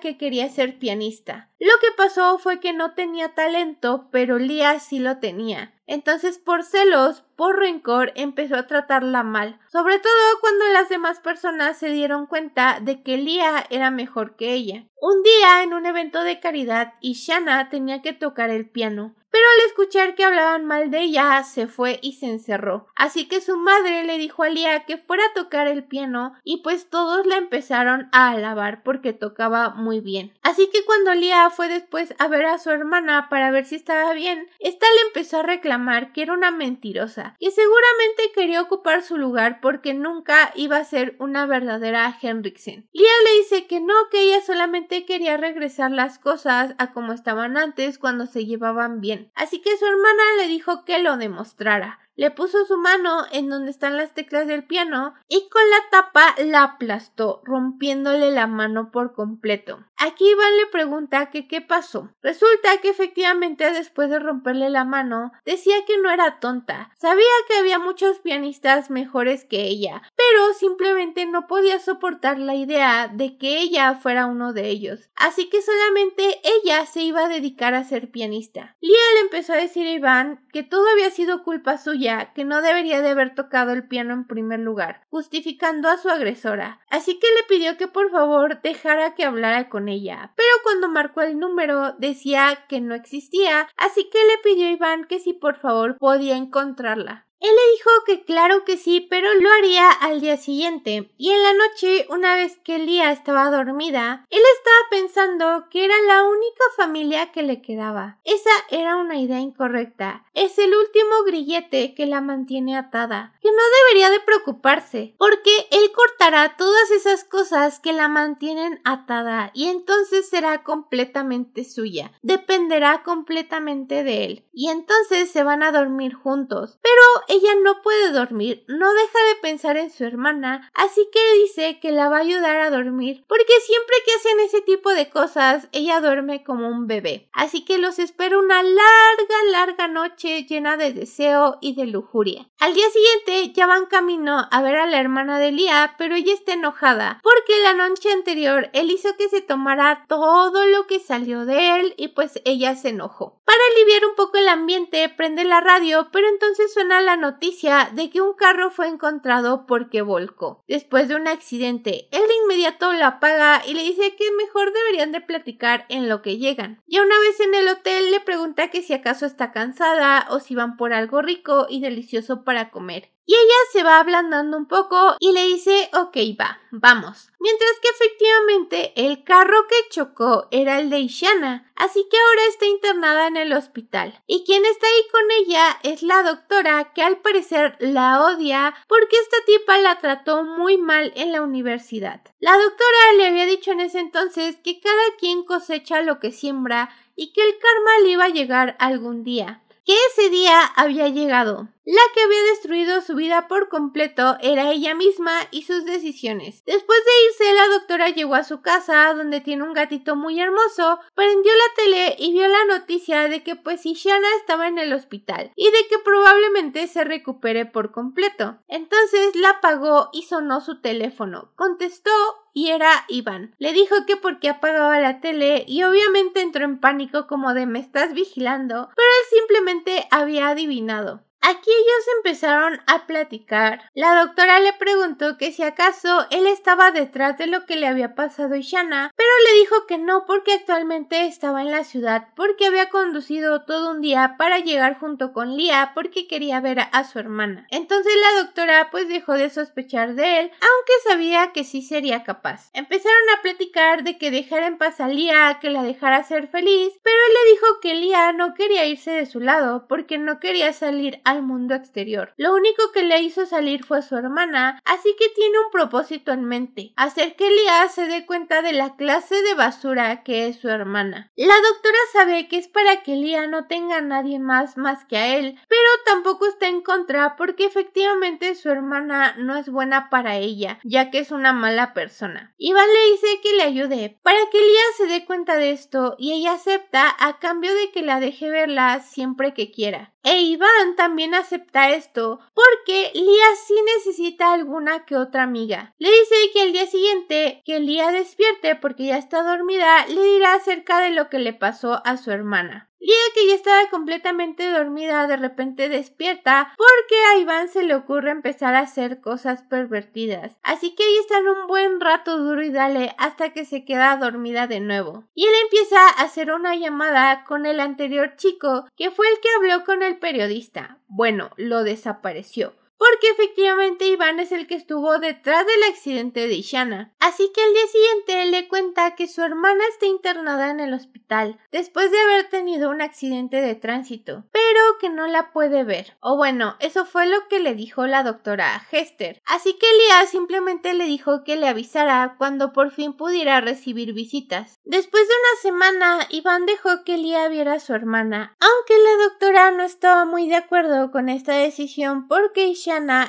que quería ser pianista. Lo que pasó fue que no tenía talento, pero Lía sí lo tenía. Entonces, por celos, por rencor, empezó a tratarla mal, sobre todo cuando las demás personas se dieron cuenta de que Lia era mejor que ella. Un día, en un evento de caridad, Ishana tenía que tocar el piano pero al escuchar que hablaban mal de ella se fue y se encerró. Así que su madre le dijo a Lía que fuera a tocar el piano y pues todos la empezaron a alabar porque tocaba muy bien. Así que cuando Lia fue después a ver a su hermana para ver si estaba bien, esta le empezó a reclamar que era una mentirosa, y seguramente quería ocupar su lugar porque nunca iba a ser una verdadera Henriksen. Lia le dice que no, que ella solamente quería regresar las cosas a como estaban antes cuando se llevaban bien así que su hermana le dijo que lo demostrara. Le puso su mano en donde están las teclas del piano y con la tapa la aplastó, rompiéndole la mano por completo. Aquí Iván le pregunta que qué pasó. Resulta que efectivamente después de romperle la mano, decía que no era tonta. Sabía que había muchos pianistas mejores que ella, pero simplemente no podía soportar la idea de que ella fuera uno de ellos, así que solamente ella se iba a dedicar a ser pianista. Lía le empezó a decir a Iván que todo había sido culpa suya, que no debería de haber tocado el piano en primer lugar, justificando a su agresora, así que le pidió que por favor dejara que hablara con ella, pero cuando marcó el número decía que no existía, así que le pidió a Iván que si por favor podía encontrarla. Él le dijo que claro que sí, pero lo haría al día siguiente. Y en la noche, una vez que Lia estaba dormida, él estaba pensando que era la única familia que le quedaba. Esa era una idea incorrecta. Es el último grillete que la mantiene atada. Que no debería de preocuparse, porque él cortará todas esas cosas que la mantienen atada y entonces será completamente suya. Dependerá completamente de él. Y entonces se van a dormir juntos. Pero ella no puede dormir, no deja de pensar en su hermana, así que dice que la va a ayudar a dormir, porque siempre que hacen ese tipo de cosas, ella duerme como un bebé. Así que los espera una larga, larga noche llena de deseo y de lujuria. Al día siguiente ya van camino a ver a la hermana de Lía, pero ella está enojada, porque la noche anterior él hizo que se tomara todo lo que salió de él y pues ella se enojó. Para aliviar un poco el ambiente, prende la radio, pero entonces suena la noticia de que un carro fue encontrado porque volcó después de un accidente. Él de inmediato la apaga y le dice que mejor deberían de platicar en lo que llegan. y una vez en el hotel le pregunta que si acaso está cansada o si van por algo rico y delicioso para comer. Y ella se va ablandando un poco y le dice, ok, va, vamos. Mientras que efectivamente el carro que chocó era el de Ishana, así que ahora está internada en el hospital. Y quien está ahí con ella es la doctora que al parecer la odia porque esta tipa la trató muy mal en la universidad. La doctora le había dicho en ese entonces que cada quien cosecha lo que siembra y que el karma le iba a llegar algún día que ese día había llegado. La que había destruido su vida por completo era ella misma y sus decisiones. Después de irse, doctora llegó a su casa, donde tiene un gatito muy hermoso, prendió la tele y vio la noticia de que pues Ishana estaba en el hospital y de que probablemente se recupere por completo. Entonces la apagó y sonó su teléfono. Contestó y era Iván. Le dijo que porque apagaba la tele y obviamente entró en pánico como de me estás vigilando, pero él simplemente había adivinado. Aquí ellos empezaron a platicar. La doctora le preguntó que si acaso él estaba detrás de lo que le había pasado a Ishana, pero le dijo que no porque actualmente estaba en la ciudad, porque había conducido todo un día para llegar junto con Lia porque quería ver a su hermana. Entonces la doctora pues dejó de sospechar de él, aunque sabía que sí sería capaz. Empezaron a platicar de que dejara en paz a Lia, que la dejara ser feliz, pero él le dijo que Lia no quería irse de su lado porque no quería salir a al mundo exterior. Lo único que le hizo salir fue su hermana, así que tiene un propósito en mente, hacer que Lía se dé cuenta de la clase de basura que es su hermana. La doctora sabe que es para que Lía no tenga a nadie más más que a él, pero tampoco está en contra porque efectivamente su hermana no es buena para ella, ya que es una mala persona. Iván le dice que le ayude para que Lía se dé cuenta de esto y ella acepta a cambio de que la deje verla siempre que quiera. E Iván también acepta esto porque Lía sí necesita alguna que otra amiga. Le dice que el día siguiente que Lía despierte porque ya está dormida, le dirá acerca de lo que le pasó a su hermana. Liga que ya estaba completamente dormida de repente despierta porque a Iván se le ocurre empezar a hacer cosas pervertidas. Así que ahí están un buen rato duro y dale hasta que se queda dormida de nuevo. Y él empieza a hacer una llamada con el anterior chico que fue el que habló con el periodista. Bueno, lo desapareció porque efectivamente Iván es el que estuvo detrás del accidente de Ishana. Así que al día siguiente le cuenta que su hermana está internada en el hospital después de haber tenido un accidente de tránsito, pero que no la puede ver. O bueno, eso fue lo que le dijo la doctora a Hester. Así que Lia simplemente le dijo que le avisara cuando por fin pudiera recibir visitas. Después de una semana, Iván dejó que Lia viera a su hermana, aunque la doctora no estaba muy de acuerdo con esta decisión porque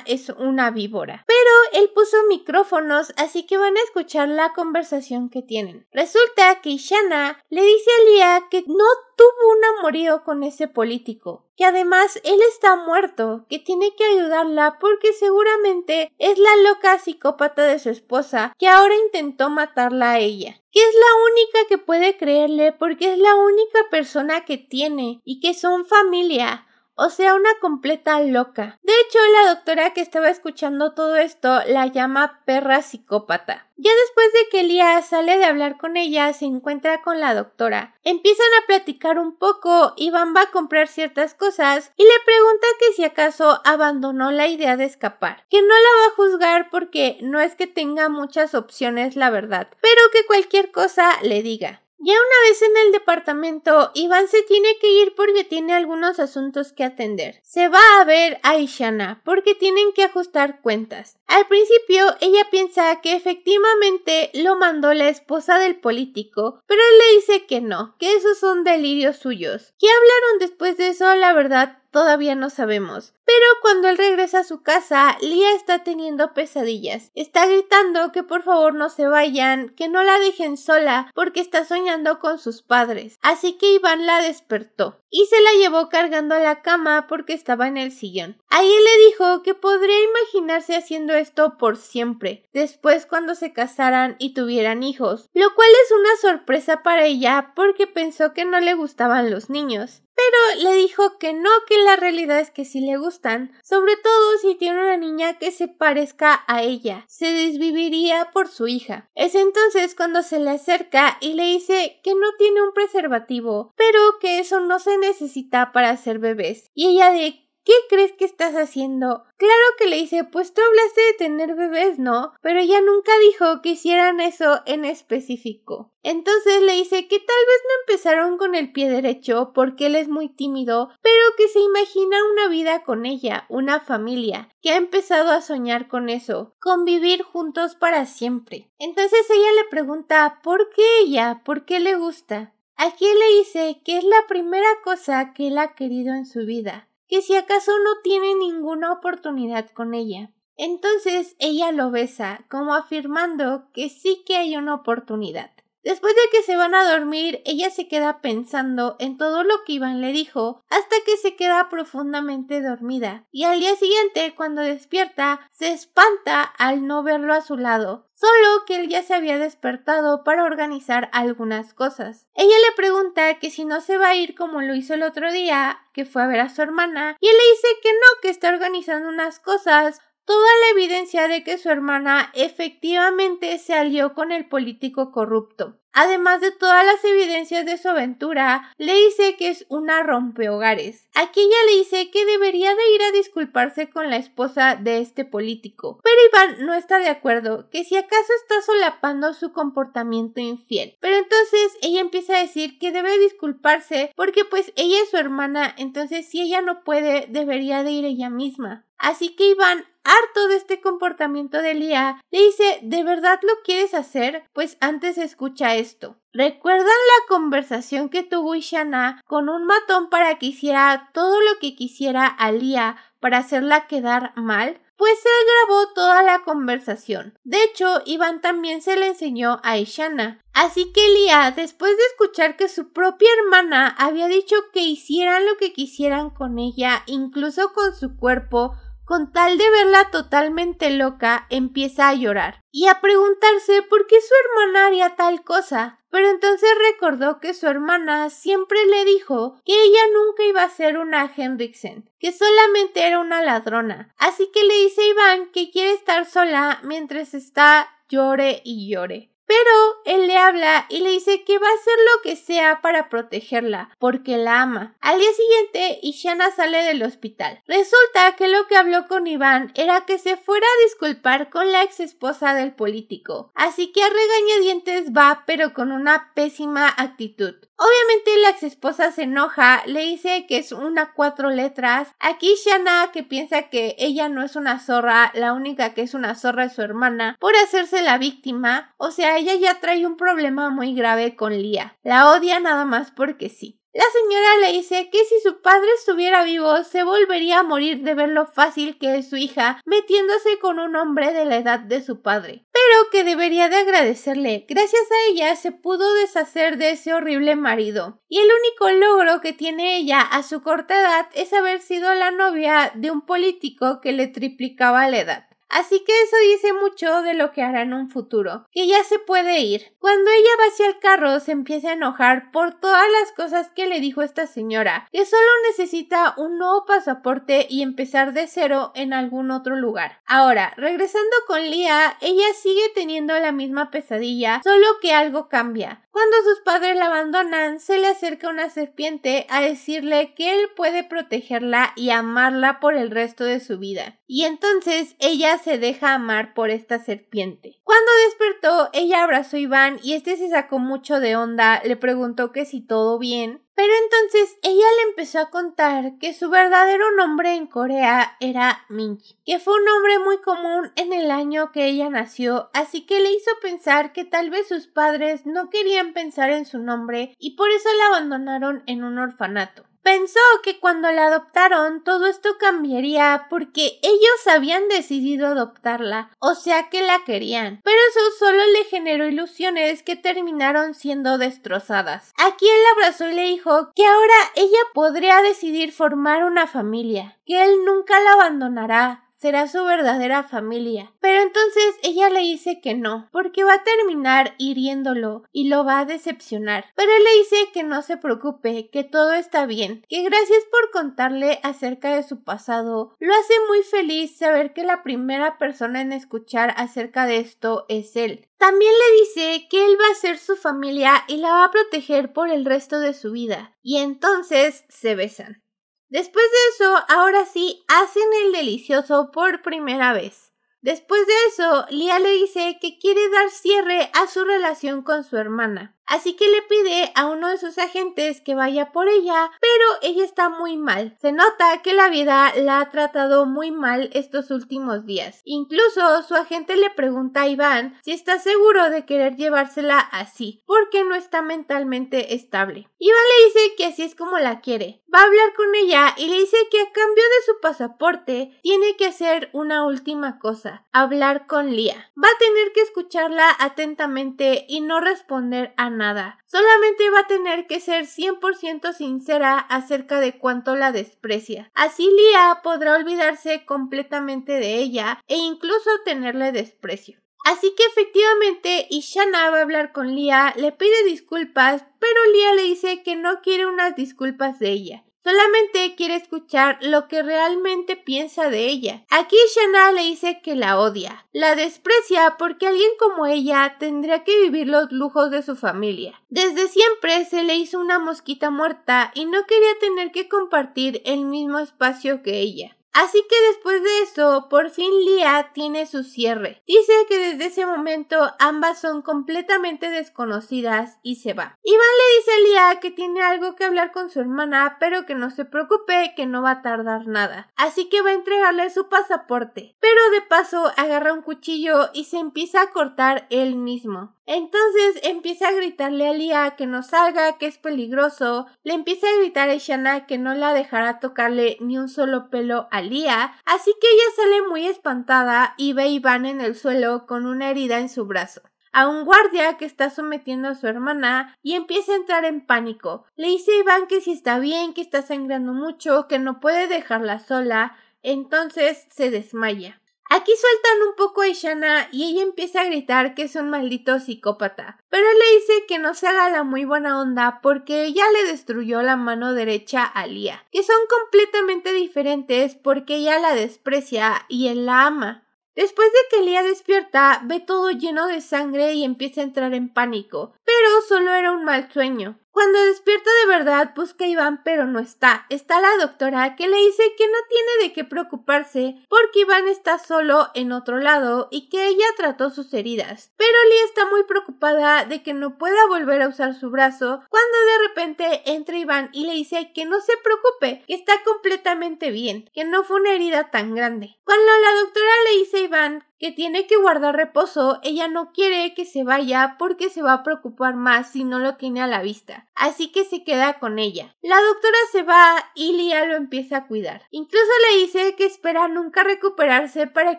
es una víbora. Pero él puso micrófonos, así que van a escuchar la conversación que tienen. Resulta que Shanna le dice a Lia que no tuvo un amorío con ese político, que además él está muerto, que tiene que ayudarla porque seguramente es la loca psicópata de su esposa que ahora intentó matarla a ella, que es la única que puede creerle porque es la única persona que tiene y que son familia o sea, una completa loca. De hecho, la doctora que estaba escuchando todo esto la llama perra psicópata. Ya después de que Lia sale de hablar con ella, se encuentra con la doctora. Empiezan a platicar un poco, Iván va a comprar ciertas cosas y le pregunta que si acaso abandonó la idea de escapar, que no la va a juzgar porque no es que tenga muchas opciones la verdad, pero que cualquier cosa le diga. Ya una vez en el departamento, Iván se tiene que ir porque tiene algunos asuntos que atender. Se va a ver a Ishana porque tienen que ajustar cuentas. Al principio ella piensa que efectivamente lo mandó la esposa del político, pero él le dice que no, que esos son delirios suyos. ¿Qué hablaron después de eso? La verdad todavía no sabemos. Pero cuando él regresa a su casa, Lia está teniendo pesadillas. Está gritando que por favor no se vayan, que no la dejen sola, porque está soñando con sus padres. Así que Iván la despertó y se la llevó cargando a la cama porque estaba en el sillón. Ahí le dijo que podría imaginarse haciendo esto por siempre, después cuando se casaran y tuvieran hijos, lo cual es una sorpresa para ella porque pensó que no le gustaban los niños. Pero le dijo que no, que la realidad es que sí le gusta sobre todo si tiene una niña que se parezca a ella. Se desviviría por su hija. Es entonces cuando se le acerca y le dice que no tiene un preservativo, pero que eso no se necesita para hacer bebés. Y ella de ¿Qué crees que estás haciendo? Claro que le dice, pues tú hablaste de tener bebés, ¿no? Pero ella nunca dijo que hicieran eso en específico. Entonces le dice que tal vez no empezaron con el pie derecho porque él es muy tímido, pero que se imagina una vida con ella, una familia, que ha empezado a soñar con eso, convivir juntos para siempre. Entonces ella le pregunta, ¿por qué ella? ¿Por qué le gusta? Aquí le dice que es la primera cosa que él ha querido en su vida, que si acaso no tiene ninguna oportunidad con ella. Entonces ella lo besa, como afirmando que sí que hay una oportunidad. Después de que se van a dormir, ella se queda pensando en todo lo que Iván le dijo hasta que se queda profundamente dormida. Y al día siguiente, cuando despierta, se espanta al no verlo a su lado solo que él ya se había despertado para organizar algunas cosas. Ella le pregunta que si no se va a ir como lo hizo el otro día, que fue a ver a su hermana, y él le dice que no, que está organizando unas cosas, toda la evidencia de que su hermana efectivamente se alió con el político corrupto. Además de todas las evidencias de su aventura, le dice que es una rompehogares. Aquí ella le dice que debería de ir a disculparse con la esposa de este político. Pero Iván no está de acuerdo, que si acaso está solapando su comportamiento infiel. Pero entonces ella empieza a decir que debe disculparse porque pues ella es su hermana, entonces si ella no puede, debería de ir ella misma. Así que Iván, harto de este comportamiento de Lía, le dice, ¿de verdad lo quieres hacer? Pues antes escucha esto. ¿Recuerdan la conversación que tuvo Ishana con un matón para que hiciera todo lo que quisiera a Lía para hacerla quedar mal? pues él grabó toda la conversación. De hecho, Iván también se le enseñó a Ishana. Así que Lía, después de escuchar que su propia hermana había dicho que hicieran lo que quisieran con ella, incluso con su cuerpo, con tal de verla totalmente loca, empieza a llorar y a preguntarse por qué su hermana haría tal cosa. Pero entonces recordó que su hermana siempre le dijo que ella nunca iba a ser una Henriksen, que solamente era una ladrona. Así que le dice a Iván que quiere estar sola mientras está llore y llore. Pero él le habla y le dice que va a hacer lo que sea para protegerla, porque la ama. Al día siguiente, Ishana sale del hospital. Resulta que lo que habló con Iván era que se fuera a disculpar con la ex esposa del político. Así que a regañadientes va, pero con una pésima actitud. Obviamente la ex esposa se enoja, le dice que es una cuatro letras. Aquí Shanna que piensa que ella no es una zorra, la única que es una zorra es su hermana, por hacerse la víctima. O sea, ella ya trae un problema muy grave con Lia. La odia nada más porque sí. La señora le dice que si su padre estuviera vivo se volvería a morir de ver lo fácil que es su hija metiéndose con un hombre de la edad de su padre, pero que debería de agradecerle. Gracias a ella se pudo deshacer de ese horrible marido. Y el único logro que tiene ella a su corta edad es haber sido la novia de un político que le triplicaba la edad. Así que eso dice mucho de lo que hará en un futuro, que ya se puede ir. Cuando ella va hacia el carro se empieza a enojar por todas las cosas que le dijo esta señora, que solo necesita un nuevo pasaporte y empezar de cero en algún otro lugar. Ahora, regresando con Lia, ella sigue teniendo la misma pesadilla, solo que algo cambia. Cuando sus padres la abandonan, se le acerca una serpiente a decirle que él puede protegerla y amarla por el resto de su vida. Y entonces ella se deja amar por esta serpiente. Cuando despertó, ella abrazó a Iván y este se sacó mucho de onda, le preguntó que si todo bien, pero entonces ella le empezó a contar que su verdadero nombre en Corea era Minji, que fue un nombre muy común en el año que ella nació, así que le hizo pensar que tal vez sus padres no querían pensar en su nombre y por eso la abandonaron en un orfanato. Pensó que cuando la adoptaron todo esto cambiaría porque ellos habían decidido adoptarla, o sea que la querían, pero eso solo le generó ilusiones que terminaron siendo destrozadas. Aquí él abrazó y le dijo que ahora ella podría decidir formar una familia, que él nunca la abandonará, será su verdadera familia. Pero entonces ella le dice que no, porque va a terminar hiriéndolo y lo va a decepcionar. Pero él le dice que no se preocupe, que todo está bien, que gracias por contarle acerca de su pasado. Lo hace muy feliz saber que la primera persona en escuchar acerca de esto es él. También le dice que él va a ser su familia y la va a proteger por el resto de su vida. Y entonces se besan. Después de eso, ahora sí hacen el delicioso por primera vez. Después de eso, Lia le dice que quiere dar cierre a su relación con su hermana. Así que le pide a uno de sus agentes que vaya por ella, pero ella está muy mal. Se nota que la vida la ha tratado muy mal estos últimos días. Incluso su agente le pregunta a Iván si está seguro de querer llevársela así, porque no está mentalmente estable. Iván le dice que así es como la quiere. Va a hablar con ella y le dice que a cambio de su pasaporte tiene que hacer una última cosa, hablar con Lia. Va a tener que escucharla atentamente y no responder a nada. Solamente va a tener que ser 100% sincera acerca de cuánto la desprecia. Así Lia podrá olvidarse completamente de ella e incluso tenerle desprecio. Así que efectivamente Ishana va a hablar con Lia, le pide disculpas, pero Lia le dice que no quiere unas disculpas de ella, Solamente quiere escuchar lo que realmente piensa de ella. Aquí Shanna le dice que la odia, la desprecia porque alguien como ella tendría que vivir los lujos de su familia. Desde siempre se le hizo una mosquita muerta y no quería tener que compartir el mismo espacio que ella. Así que después de eso, por fin Lia tiene su cierre. Dice que desde ese momento ambas son completamente desconocidas y se va. Iván le dice a Lia que tiene algo que hablar con su hermana, pero que no se preocupe, que no va a tardar nada. Así que va a entregarle su pasaporte. Pero de paso agarra un cuchillo y se empieza a cortar él mismo. Entonces empieza a gritarle a Lia que no salga, que es peligroso. Le empieza a gritar a Shanna que no la dejará tocarle ni un solo pelo a Lia. Así que ella sale muy espantada y ve a Iván en el suelo con una herida en su brazo a un guardia que está sometiendo a su hermana y empieza a entrar en pánico. Le dice a Iván que si está bien, que está sangrando mucho, que no puede dejarla sola, entonces se desmaya. Aquí sueltan un poco a Ishana y ella empieza a gritar que es un maldito psicópata. Pero le dice que no se haga la muy buena onda porque ella le destruyó la mano derecha a Lia, que son completamente diferentes porque ella la desprecia y él la ama. Después de que Lia despierta, ve todo lleno de sangre y empieza a entrar en pánico, pero solo era un mal sueño. Cuando despierta de verdad, busca a Iván, pero no está. Está la doctora que le dice que no tiene de qué preocuparse porque Iván está solo en otro lado y que ella trató sus heridas. Pero Lee está muy preocupada de que no pueda volver a usar su brazo cuando de repente entra Iván y le dice que no se preocupe, que está completamente bien, que no fue una herida tan grande. Cuando la doctora le dice a Iván que tiene que guardar reposo, ella no quiere que se vaya porque se va a preocupar más si no lo tiene a la vista, así que se queda con ella. La doctora se va y Lia lo empieza a cuidar. Incluso le dice que espera nunca recuperarse para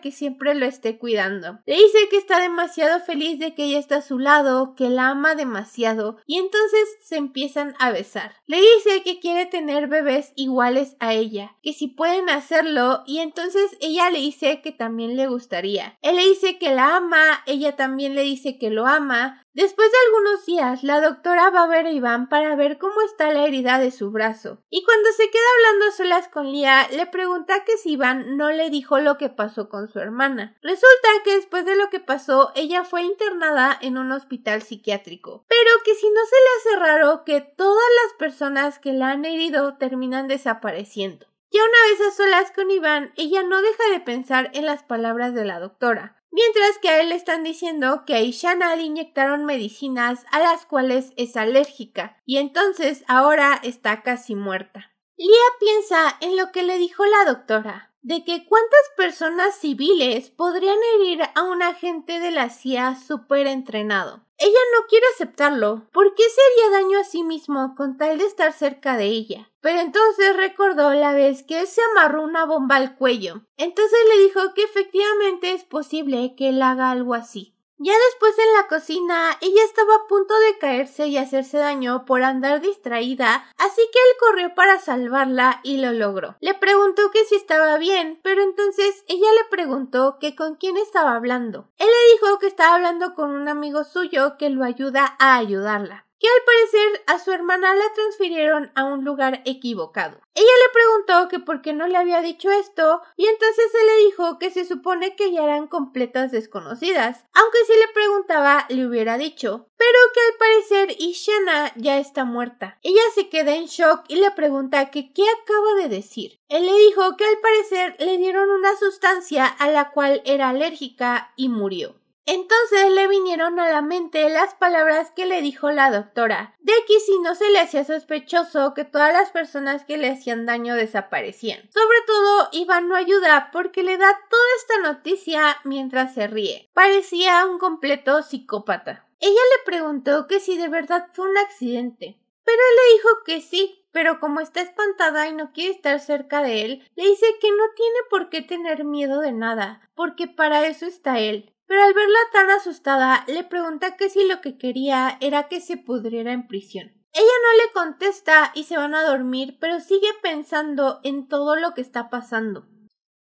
que siempre lo esté cuidando. Le dice que está demasiado feliz de que ella está a su lado, que la ama demasiado y entonces se empiezan a besar. Le dice que quiere tener bebés iguales a ella, que si pueden hacerlo y entonces ella le dice que también le gustaría. Él le dice que la ama, ella también le dice que lo ama. Después de algunos días, la doctora va a ver a Iván para ver cómo está la herida de su brazo. Y cuando se queda hablando solas con Lía, le pregunta que si Iván no le dijo lo que pasó con su hermana. Resulta que después de lo que pasó, ella fue internada en un hospital psiquiátrico. Pero que si no se le hace raro que todas las personas que la han herido terminan desapareciendo. Ya una vez a solas con Iván, ella no deja de pensar en las palabras de la doctora, mientras que a él le están diciendo que a Ishana le inyectaron medicinas a las cuales es alérgica, y entonces ahora está casi muerta. Lia piensa en lo que le dijo la doctora, de que cuántas personas civiles podrían herir a un agente de la CIA súper entrenado. Ella no quiere aceptarlo. ¿Por qué haría daño a sí mismo con tal de estar cerca de ella? Pero entonces recordó la vez que se amarró una bomba al cuello. Entonces le dijo que efectivamente es posible que él haga algo así. Ya después en la cocina, ella estaba a punto de caerse y hacerse daño por andar distraída, así que él corrió para salvarla y lo logró. Le preguntó que si estaba bien, pero entonces ella le preguntó que con quién estaba hablando. Él le dijo que estaba hablando con un amigo suyo que lo ayuda a ayudarla que al parecer a su hermana la transfirieron a un lugar equivocado. Ella le preguntó que por qué no le había dicho esto y entonces se le dijo que se supone que ya eran completas desconocidas, aunque si le preguntaba le hubiera dicho, pero que al parecer Ishana ya está muerta. Ella se queda en shock y le pregunta que qué acaba de decir. Él le dijo que al parecer le dieron una sustancia a la cual era alérgica y murió. Entonces le vinieron a la mente las palabras que le dijo la doctora, de que si no se le hacía sospechoso que todas las personas que le hacían daño desaparecían. Sobre todo, Iván no ayuda porque le da toda esta noticia mientras se ríe. Parecía un completo psicópata. Ella le preguntó que si de verdad fue un accidente, pero él le dijo que sí, pero como está espantada y no quiere estar cerca de él, le dice que no tiene por qué tener miedo de nada, porque para eso está él pero al verla tan asustada le pregunta que si lo que quería era que se pudriera en prisión. Ella no le contesta y se van a dormir, pero sigue pensando en todo lo que está pasando.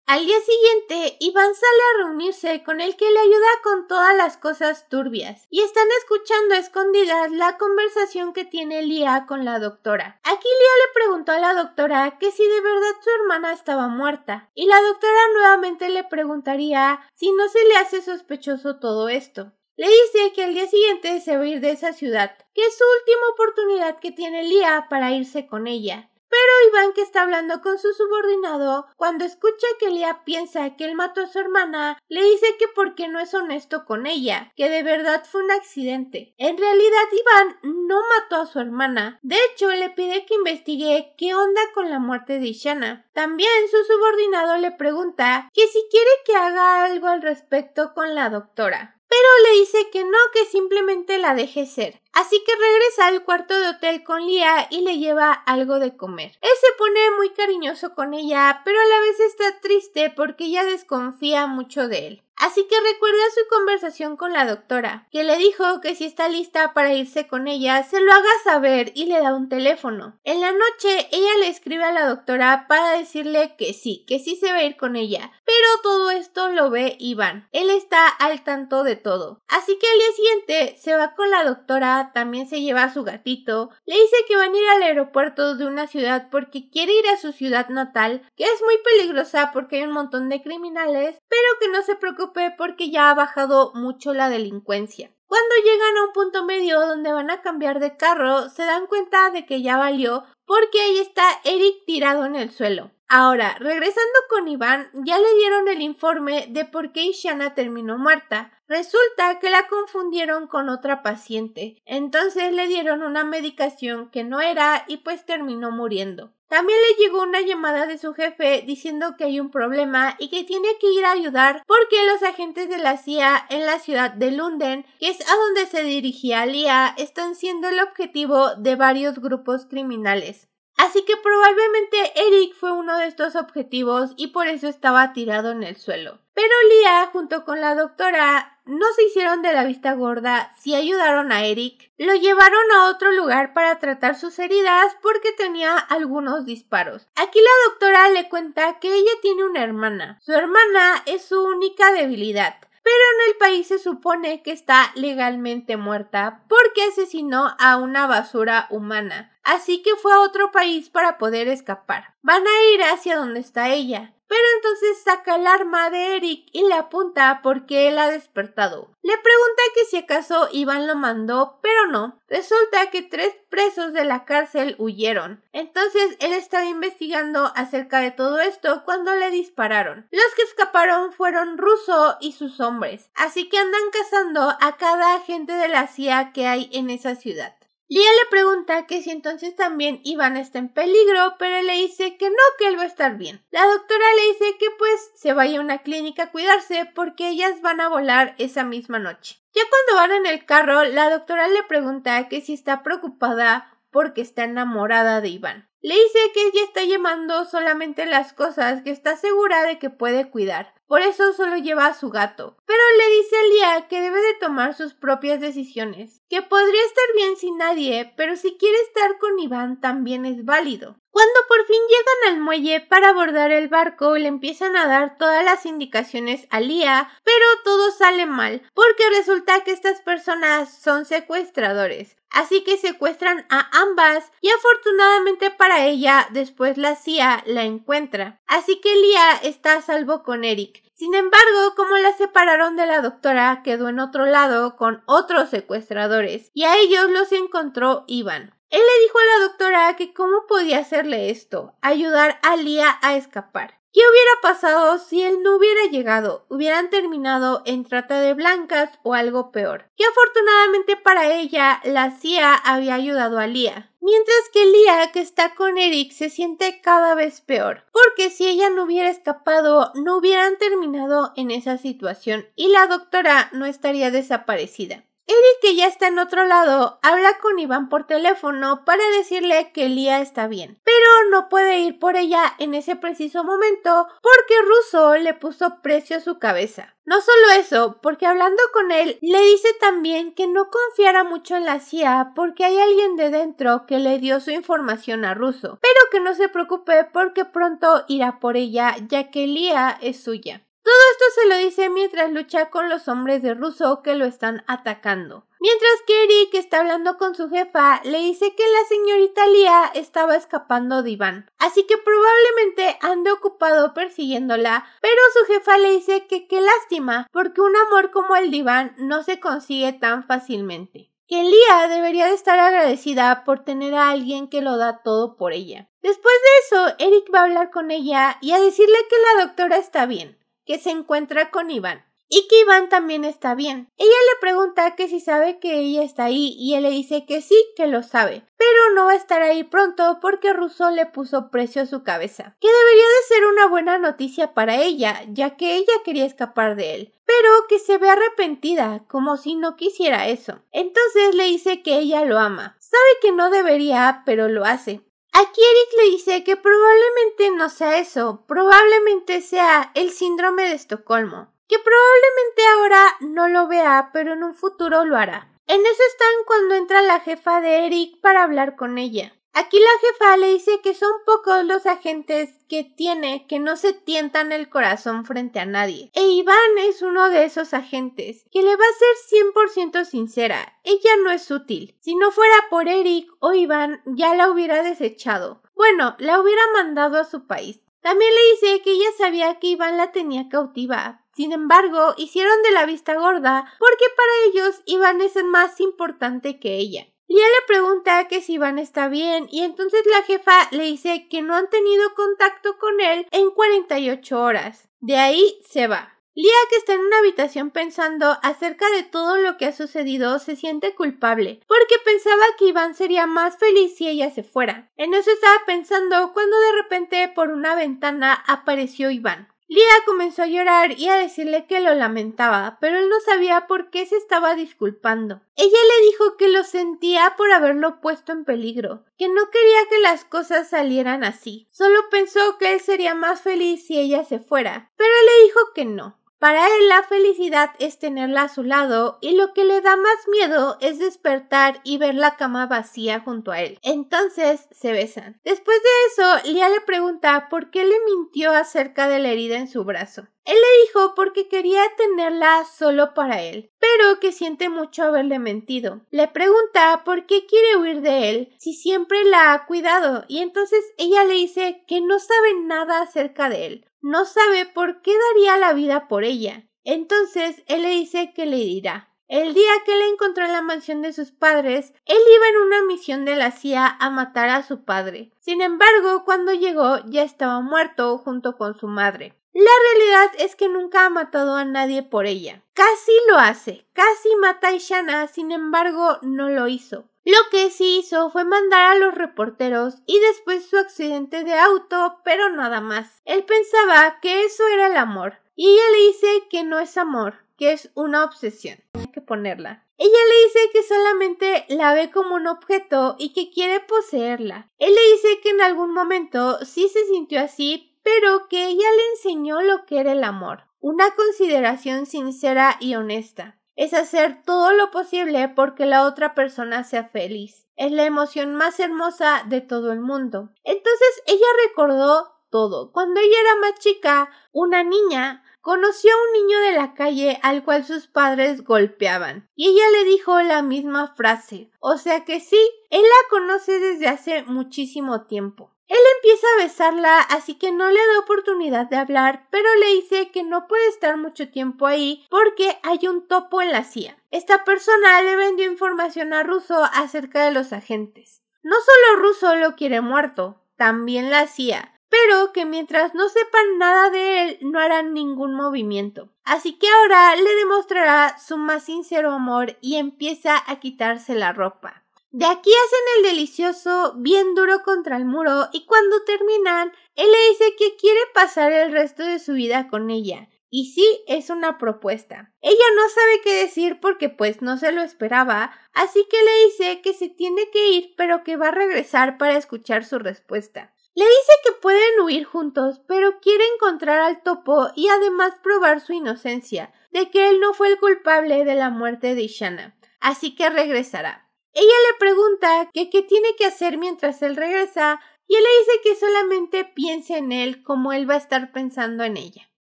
Al día siguiente, Iván sale a reunirse con el que le ayuda con todas las cosas turbias y están escuchando escondidas la conversación que tiene Lía con la doctora. Aquí Lía le preguntó a la doctora que si de verdad su hermana estaba muerta y la doctora nuevamente le preguntaría si no se le hace sospechoso todo esto. Le dice que al día siguiente se va a ir de esa ciudad, que es su última oportunidad que tiene Lía para irse con ella, pero Iván, que está hablando con su subordinado, cuando escucha que Lea piensa que él mató a su hermana, le dice que porque no es honesto con ella, que de verdad fue un accidente. En realidad, Iván no mató a su hermana. De hecho, le pide que investigue qué onda con la muerte de Ishana. También su subordinado le pregunta que si quiere que haga algo al respecto con la doctora pero le dice que no, que simplemente la deje ser. Así que regresa al cuarto de hotel con Lia y le lleva algo de comer. Él se pone muy cariñoso con ella, pero a la vez está triste porque ella desconfía mucho de él. Así que recuerda su conversación con la doctora, que le dijo que si está lista para irse con ella, se lo haga saber y le da un teléfono. En la noche, ella le escribe a la doctora para decirle que sí, que sí se va a ir con ella, pero todo esto lo ve Iván. Él está al tanto de todo. Así que al día siguiente se va con la doctora, también se lleva a su gatito, le dice que van a ir al aeropuerto de una ciudad porque quiere ir a su ciudad natal, que es muy peligrosa porque hay un montón de criminales, pero que no se preocupe porque ya ha bajado mucho la delincuencia. Cuando llegan a un punto medio donde van a cambiar de carro, se dan cuenta de que ya valió porque ahí está Eric tirado en el suelo. Ahora, regresando con Iván, ya le dieron el informe de por qué Ishana terminó muerta. Resulta que la confundieron con otra paciente, entonces le dieron una medicación que no era y pues terminó muriendo. También le llegó una llamada de su jefe diciendo que hay un problema y que tiene que ir a ayudar porque los agentes de la CIA en la ciudad de Lunden, que es a donde se dirigía Lia, están siendo el objetivo de varios grupos criminales. Así que probablemente Eric fue uno de estos objetivos y por eso estaba tirado en el suelo. Pero Lia, junto con la doctora, no se hicieron de la vista gorda, si ayudaron a Eric, lo llevaron a otro lugar para tratar sus heridas porque tenía algunos disparos. Aquí la doctora le cuenta que ella tiene una hermana. Su hermana es su única debilidad pero en el país se supone que está legalmente muerta porque asesinó a una basura humana, así que fue a otro país para poder escapar. Van a ir hacia donde está ella, pero entonces saca el arma de Eric y le apunta porque él ha despertado. Le pregunta que si acaso Iván lo mandó, pero no. Resulta que tres presos de la cárcel huyeron. Entonces él estaba investigando acerca de todo esto cuando le dispararon. Los que escaparon fueron Russo y sus hombres, así que andan cazando a cada agente de la CIA que hay en esa ciudad. Lía le pregunta que si entonces también Iván está en peligro, pero le dice que no, que él va a estar bien. La doctora le dice que pues se vaya a una clínica a cuidarse porque ellas van a volar esa misma noche. Ya cuando van en el carro, la doctora le pregunta que si está preocupada porque está enamorada de Iván. Le dice que ella está llevando solamente las cosas que está segura de que puede cuidar, por eso solo lleva a su gato. Pero le dice a Lía que debe de tomar sus propias decisiones, que podría estar bien sin nadie, pero si quiere estar con Iván también es válido. Cuando por fin llegan al muelle para abordar el barco, le empiezan a dar todas las indicaciones a Lía. pero todo sale mal, porque resulta que estas personas son secuestradores así que secuestran a ambas y afortunadamente para ella después la CIA la encuentra. Así que Lia está a salvo con Eric. Sin embargo, como la separaron de la doctora, quedó en otro lado con otros secuestradores y a ellos los encontró Iván. Él le dijo a la doctora que cómo podía hacerle esto, ayudar a Lia a escapar. ¿Qué hubiera pasado si él no hubiera llegado? Hubieran terminado en trata de blancas o algo peor. Y afortunadamente para ella, la CIA había ayudado a Lia. Mientras que Lia, que está con Eric, se siente cada vez peor. Porque si ella no hubiera escapado, no hubieran terminado en esa situación y la doctora no estaría desaparecida. Eric, que ya está en otro lado, habla con Iván por teléfono para decirle que Lía está bien, pero no puede ir por ella en ese preciso momento porque Russo le puso precio a su cabeza. No solo eso, porque hablando con él, le dice también que no confiara mucho en la CIA porque hay alguien de dentro que le dio su información a Russo, pero que no se preocupe porque pronto irá por ella ya que Lía es suya. Todo esto se lo dice mientras lucha con los hombres de ruso que lo están atacando. Mientras que Eric está hablando con su jefa, le dice que la señorita Lia estaba escapando de Iván, así que probablemente ande ocupado persiguiéndola, pero su jefa le dice que qué lástima, porque un amor como el de Iván no se consigue tan fácilmente que Lia debería de estar agradecida por tener a alguien que lo da todo por ella. Después de eso, Eric va a hablar con ella y a decirle que la doctora está bien, que se encuentra con Iván y que Iván también está bien. Ella le pregunta que si sabe que ella está ahí y él le dice que sí, que lo sabe, pero no va a estar ahí pronto porque Russo le puso precio a su cabeza, que debería de ser una buena noticia para ella, ya que ella quería escapar de él, pero que se ve arrepentida, como si no quisiera eso. Entonces le dice que ella lo ama, sabe que no debería, pero lo hace, Aquí Eric le dice que probablemente no sea eso, probablemente sea el síndrome de Estocolmo, que probablemente ahora no lo vea, pero en un futuro lo hará. En ese están cuando entra la jefa de Eric para hablar con ella. Aquí la jefa le dice que son pocos los agentes que tiene que no se tientan el corazón frente a nadie. E Iván es uno de esos agentes, que le va a ser 100% sincera, ella no es útil. Si no fuera por Eric o Iván, ya la hubiera desechado. Bueno, la hubiera mandado a su país. También le dice que ella sabía que Iván la tenía cautiva, sin embargo, hicieron de la vista gorda porque para ellos Iván es más importante que ella. Lía le pregunta que si Iván está bien y entonces la jefa le dice que no han tenido contacto con él en 48 horas. De ahí se va. Lia que está en una habitación pensando acerca de todo lo que ha sucedido, se siente culpable, porque pensaba que Iván sería más feliz si ella se fuera. En eso estaba pensando cuando de repente por una ventana apareció Iván. Lia comenzó a llorar y a decirle que lo lamentaba, pero él no sabía por qué se estaba disculpando. Ella le dijo que lo sentía por haberlo puesto en peligro, que no quería que las cosas salieran así. Solo pensó que él sería más feliz si ella se fuera, pero le dijo que no, para él la felicidad es tenerla a su lado y lo que le da más miedo es despertar y ver la cama vacía junto a él. Entonces se besan. Después de eso, Lia le pregunta por qué le mintió acerca de la herida en su brazo. Él le dijo porque quería tenerla solo para él, pero que siente mucho haberle mentido. Le pregunta por qué quiere huir de él si siempre la ha cuidado y entonces ella le dice que no sabe nada acerca de él, no sabe por qué daría la vida por ella. Entonces él le dice que le dirá. El día que le encontró en la mansión de sus padres, él iba en una misión de la CIA a matar a su padre. Sin embargo, cuando llegó ya estaba muerto junto con su madre. La realidad es que nunca ha matado a nadie por ella. Casi lo hace, casi mata a Ishana, sin embargo no lo hizo. Lo que sí hizo fue mandar a los reporteros y después su accidente de auto, pero nada más. Él pensaba que eso era el amor, y ella le dice que no es amor, que es una obsesión. Hay que ponerla. Ella le dice que solamente la ve como un objeto y que quiere poseerla. Él le dice que en algún momento sí se sintió así, pero que ella le enseñó lo que era el amor, una consideración sincera y honesta. Es hacer todo lo posible porque la otra persona sea feliz. Es la emoción más hermosa de todo el mundo. Entonces ella recordó todo. Cuando ella era más chica, una niña, conoció a un niño de la calle al cual sus padres golpeaban. Y ella le dijo la misma frase. O sea que sí, él la conoce desde hace muchísimo tiempo. Él empieza a besarla, así que no le da oportunidad de hablar, pero le dice que no puede estar mucho tiempo ahí porque hay un topo en la CIA. Esta persona le vendió información a Russo acerca de los agentes. No solo Russo lo quiere muerto, también la CIA, pero que mientras no sepan nada de él no harán ningún movimiento. Así que ahora le demostrará su más sincero amor y empieza a quitarse la ropa. De aquí hacen el delicioso bien duro contra el muro y cuando terminan, él le dice que quiere pasar el resto de su vida con ella. Y sí, es una propuesta. Ella no sabe qué decir porque pues no se lo esperaba, así que le dice que se tiene que ir pero que va a regresar para escuchar su respuesta. Le dice que pueden huir juntos, pero quiere encontrar al topo y además probar su inocencia, de que él no fue el culpable de la muerte de Ishana, así que regresará. Ella le pregunta que qué tiene que hacer mientras él regresa y él le dice que solamente piense en él como él va a estar pensando en ella.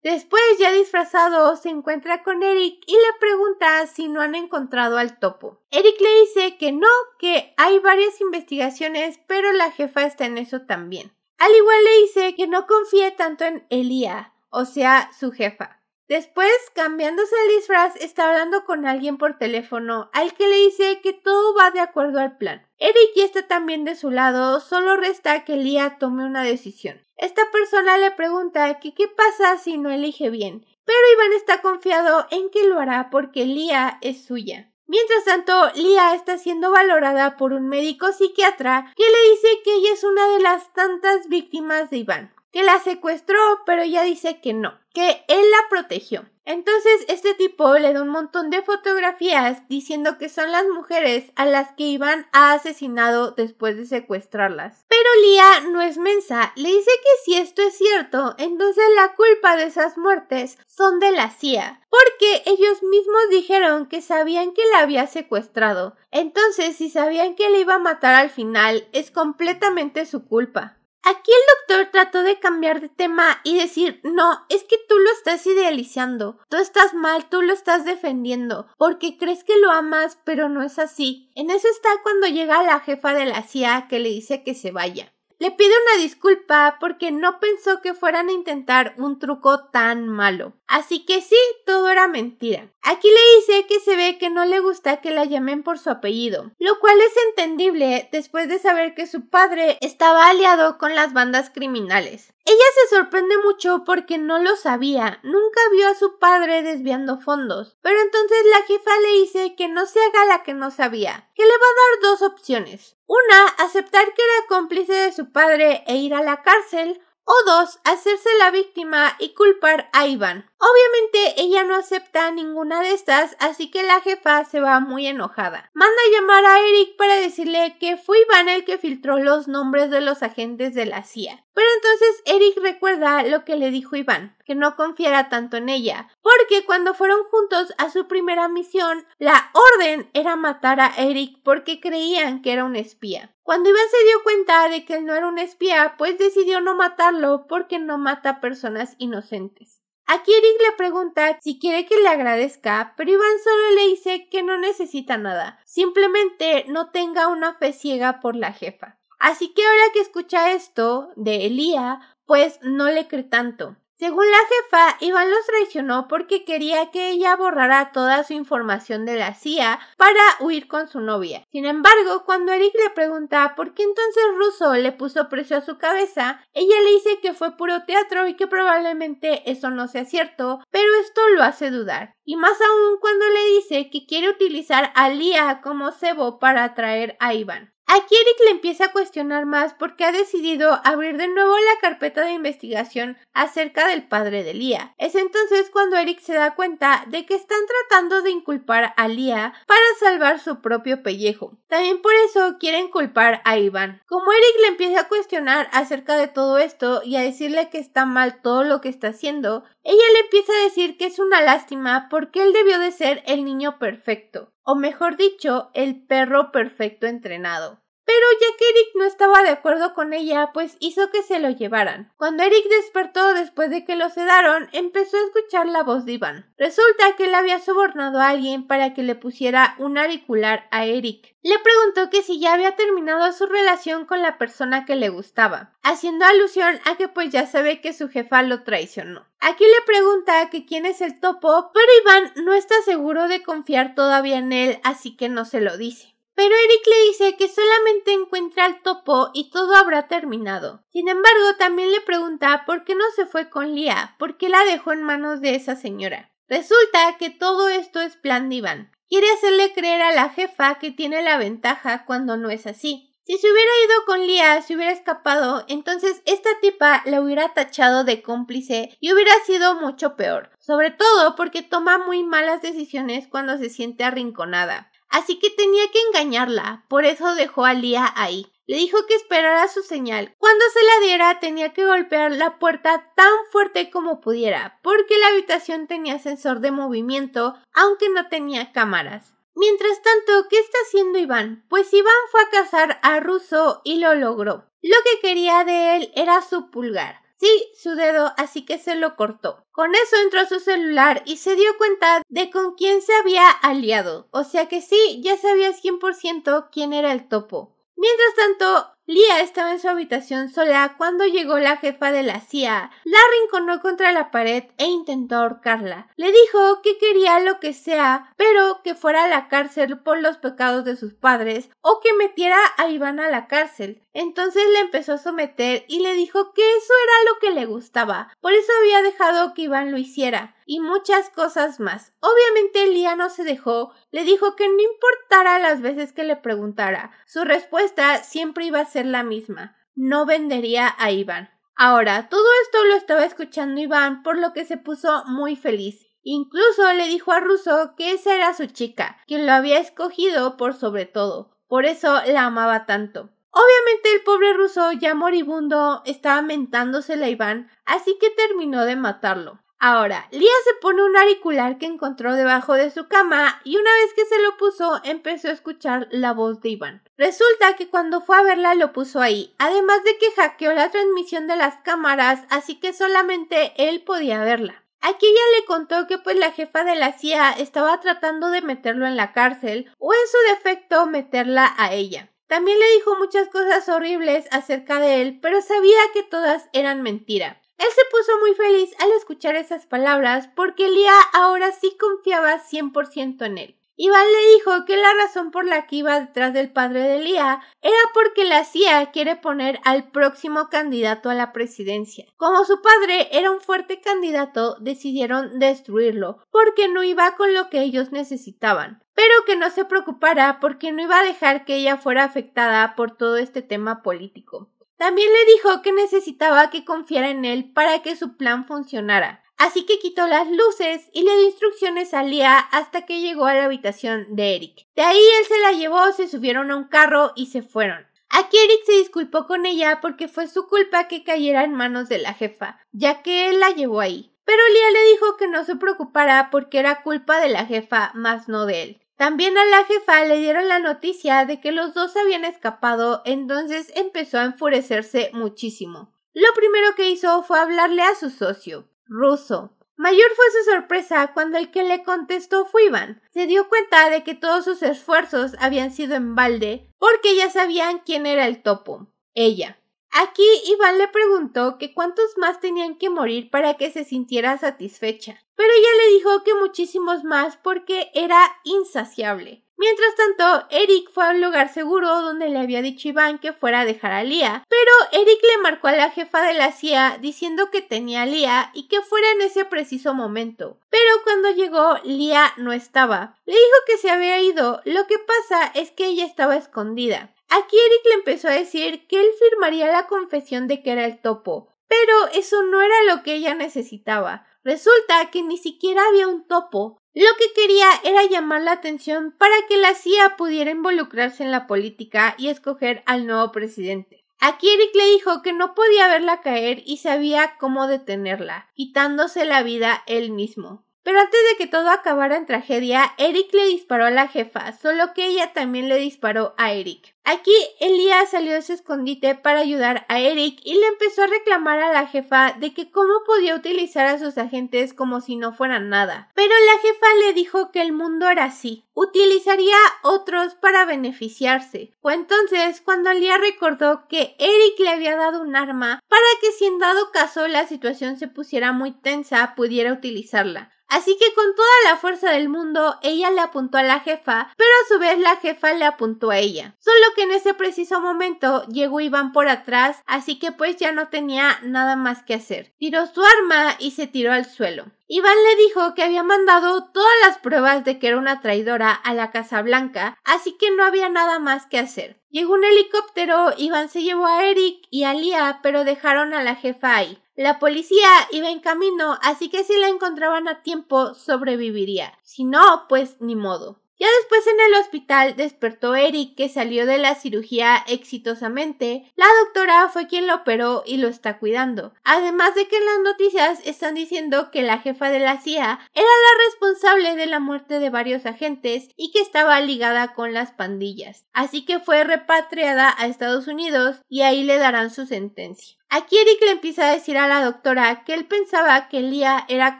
Después, ya disfrazado, se encuentra con Eric y le pregunta si no han encontrado al topo. Eric le dice que no, que hay varias investigaciones, pero la jefa está en eso también. Al igual le dice que no confíe tanto en Elia, o sea, su jefa. Después, cambiándose el disfraz, está hablando con alguien por teléfono, al que le dice que todo va de acuerdo al plan. Eric ya está también de su lado, solo resta que Lia tome una decisión. Esta persona le pregunta que qué pasa si no elige bien, pero Iván está confiado en que lo hará porque Lia es suya. Mientras tanto, Lia está siendo valorada por un médico psiquiatra que le dice que ella es una de las tantas víctimas de Iván que la secuestró, pero ella dice que no, que él la protegió. Entonces este tipo le da un montón de fotografías diciendo que son las mujeres a las que Iván ha asesinado después de secuestrarlas. Pero Lía no es mensa, le dice que si esto es cierto, entonces la culpa de esas muertes son de la CIA, porque ellos mismos dijeron que sabían que la había secuestrado. Entonces si sabían que le iba a matar al final, es completamente su culpa. Aquí el doctor trató de cambiar de tema y decir, no, es que tú lo estás idealizando, tú estás mal, tú lo estás defendiendo, porque crees que lo amas, pero no es así. En eso está cuando llega la jefa de la CIA que le dice que se vaya le pide una disculpa porque no pensó que fueran a intentar un truco tan malo. Así que sí, todo era mentira. Aquí le dice que se ve que no le gusta que la llamen por su apellido, lo cual es entendible después de saber que su padre estaba aliado con las bandas criminales. Ella se sorprende mucho porque no lo sabía, nunca vio a su padre desviando fondos, pero entonces la jefa le dice que no se haga la que no sabía, que le va a dar dos opciones. Una, aceptar que era cómplice de su padre e ir a la cárcel, o dos, hacerse la víctima y culpar a Iván. Obviamente ella no acepta ninguna de estas, así que la jefa se va muy enojada. Manda llamar a Eric para decirle que fue Iván el que filtró los nombres de los agentes de la CIA. Pero entonces Eric recuerda lo que le dijo Iván que no confiara tanto en ella, porque cuando fueron juntos a su primera misión, la orden era matar a Eric porque creían que era un espía. Cuando Iván se dio cuenta de que él no era un espía, pues decidió no matarlo porque no mata personas inocentes. Aquí Eric le pregunta si quiere que le agradezca, pero Iván solo le dice que no necesita nada, simplemente no tenga una fe ciega por la jefa. Así que ahora que escucha esto de Elía, pues no le cree tanto. Según la jefa, Iván los traicionó porque quería que ella borrara toda su información de la CIA para huir con su novia. Sin embargo, cuando Eric le pregunta por qué entonces Russo le puso precio a su cabeza, ella le dice que fue puro teatro y que probablemente eso no sea cierto, pero esto lo hace dudar. Y más aún cuando le dice que quiere utilizar a Lia como cebo para atraer a Iván. Aquí Eric le empieza a cuestionar más porque ha decidido abrir de nuevo la carpeta de investigación acerca del padre de Lía. Es entonces cuando Eric se da cuenta de que están tratando de inculpar a Lia para salvar su propio pellejo. También por eso quieren culpar a Iván. Como Eric le empieza a cuestionar acerca de todo esto y a decirle que está mal todo lo que está haciendo, ella le empieza a decir que es una lástima porque él debió de ser el niño perfecto o mejor dicho, el perro perfecto entrenado pero ya que Eric no estaba de acuerdo con ella, pues hizo que se lo llevaran. Cuando Eric despertó después de que lo sedaron, empezó a escuchar la voz de Iván. Resulta que él había sobornado a alguien para que le pusiera un auricular a Eric. Le preguntó que si ya había terminado su relación con la persona que le gustaba, haciendo alusión a que pues ya sabe que su jefa lo traicionó. Aquí le pregunta que quién es el topo, pero Iván no está seguro de confiar todavía en él, así que no se lo dice. Pero Eric le dice que solamente encuentra al topo y todo habrá terminado. Sin embargo, también le pregunta por qué no se fue con Lia, por qué la dejó en manos de esa señora. Resulta que todo esto es plan de Iván. Quiere hacerle creer a la jefa que tiene la ventaja cuando no es así. Si se hubiera ido con Lia, se hubiera escapado, entonces esta tipa la hubiera tachado de cómplice y hubiera sido mucho peor, sobre todo porque toma muy malas decisiones cuando se siente arrinconada. Así que tenía que engañarla, por eso dejó a Lía ahí. Le dijo que esperara su señal. Cuando se la diera tenía que golpear la puerta tan fuerte como pudiera, porque la habitación tenía sensor de movimiento, aunque no tenía cámaras. Mientras tanto, ¿qué está haciendo Iván? Pues Iván fue a cazar a Russo y lo logró. Lo que quería de él era su pulgar. Sí, su dedo, así que se lo cortó. Con eso entró a su celular y se dio cuenta de con quién se había aliado. O sea que sí, ya sabía 100% quién era el topo. Mientras tanto, Lia estaba en su habitación sola cuando llegó la jefa de la CIA. La rinconó contra la pared e intentó ahorcarla. Le dijo que quería lo que sea, pero que fuera a la cárcel por los pecados de sus padres o que metiera a Iván a la cárcel. Entonces le empezó a someter y le dijo que eso era lo que le gustaba, por eso había dejado que Iván lo hiciera, y muchas cosas más. Obviamente Lía no se dejó, le dijo que no importara las veces que le preguntara, su respuesta siempre iba a ser la misma, no vendería a Iván. Ahora, todo esto lo estaba escuchando Iván, por lo que se puso muy feliz. Incluso le dijo a Russo que esa era su chica, quien lo había escogido por sobre todo. Por eso la amaba tanto. Obviamente el pobre ruso, ya moribundo, estaba mentándosele a Iván, así que terminó de matarlo. Ahora, Lía se pone un auricular que encontró debajo de su cama y una vez que se lo puso empezó a escuchar la voz de Iván. Resulta que cuando fue a verla lo puso ahí, además de que hackeó la transmisión de las cámaras, así que solamente él podía verla. Aquí ella le contó que pues la jefa de la CIA estaba tratando de meterlo en la cárcel o en su defecto meterla a ella. También le dijo muchas cosas horribles acerca de él, pero sabía que todas eran mentira. Él se puso muy feliz al escuchar esas palabras porque Lia ahora sí confiaba 100% en él. Iván le dijo que la razón por la que iba detrás del padre de Lía era porque la CIA quiere poner al próximo candidato a la presidencia. Como su padre era un fuerte candidato, decidieron destruirlo, porque no iba con lo que ellos necesitaban pero que no se preocupara porque no iba a dejar que ella fuera afectada por todo este tema político. También le dijo que necesitaba que confiara en él para que su plan funcionara. Así que quitó las luces y le dio instrucciones a Lia hasta que llegó a la habitación de Eric. De ahí él se la llevó, se subieron a un carro y se fueron. Aquí Eric se disculpó con ella porque fue su culpa que cayera en manos de la jefa, ya que él la llevó ahí. Pero Lia le dijo que no se preocupara porque era culpa de la jefa, más no de él. También a la jefa le dieron la noticia de que los dos habían escapado, entonces empezó a enfurecerse muchísimo. Lo primero que hizo fue hablarle a su socio, ruso. Mayor fue su sorpresa cuando el que le contestó fue Iván. Se dio cuenta de que todos sus esfuerzos habían sido en balde porque ya sabían quién era el topo, ella. Aquí Iván le preguntó que cuántos más tenían que morir para que se sintiera satisfecha, pero ella le dijo que muchísimos más porque era insaciable. Mientras tanto, Eric fue a un lugar seguro donde le había dicho Iván que fuera a dejar a Lía. pero Eric le marcó a la jefa de la CIA diciendo que tenía a Lia y que fuera en ese preciso momento. Pero cuando llegó, Lia no estaba. Le dijo que se había ido, lo que pasa es que ella estaba escondida. Aquí Eric le empezó a decir que él firmaría la confesión de que era el topo, pero eso no era lo que ella necesitaba. Resulta que ni siquiera había un topo, lo que quería era llamar la atención para que la CIA pudiera involucrarse en la política y escoger al nuevo presidente. Aquí Eric le dijo que no podía verla caer y sabía cómo detenerla, quitándose la vida él mismo. Pero antes de que todo acabara en tragedia, Eric le disparó a la jefa, solo que ella también le disparó a Eric. Aquí Elías salió de su escondite para ayudar a Eric y le empezó a reclamar a la jefa de que cómo podía utilizar a sus agentes como si no fueran nada. Pero la jefa le dijo que el mundo era así, utilizaría otros para beneficiarse. Fue entonces cuando Elías recordó que Eric le había dado un arma para que si en dado caso la situación se pusiera muy tensa pudiera utilizarla. Así que con toda la fuerza del mundo, ella le apuntó a la jefa, pero a su vez la jefa le apuntó a ella. Solo que en ese preciso momento llegó Iván por atrás, así que pues ya no tenía nada más que hacer. Tiró su arma y se tiró al suelo. Iván le dijo que había mandado todas las pruebas de que era una traidora a la Casa Blanca, así que no había nada más que hacer. Llegó un helicóptero, Iván se llevó a Eric y a Lia, pero dejaron a la jefa ahí. La policía iba en camino, así que si la encontraban a tiempo sobreviviría. Si no, pues ni modo. Ya después en el hospital despertó Eric, que salió de la cirugía exitosamente. La doctora fue quien lo operó y lo está cuidando. Además de que las noticias están diciendo que la jefa de la CIA era la responsable de la muerte de varios agentes y que estaba ligada con las pandillas. Así que fue repatriada a Estados Unidos y ahí le darán su sentencia. Aquí Eric le empieza a decir a la doctora que él pensaba que Lía era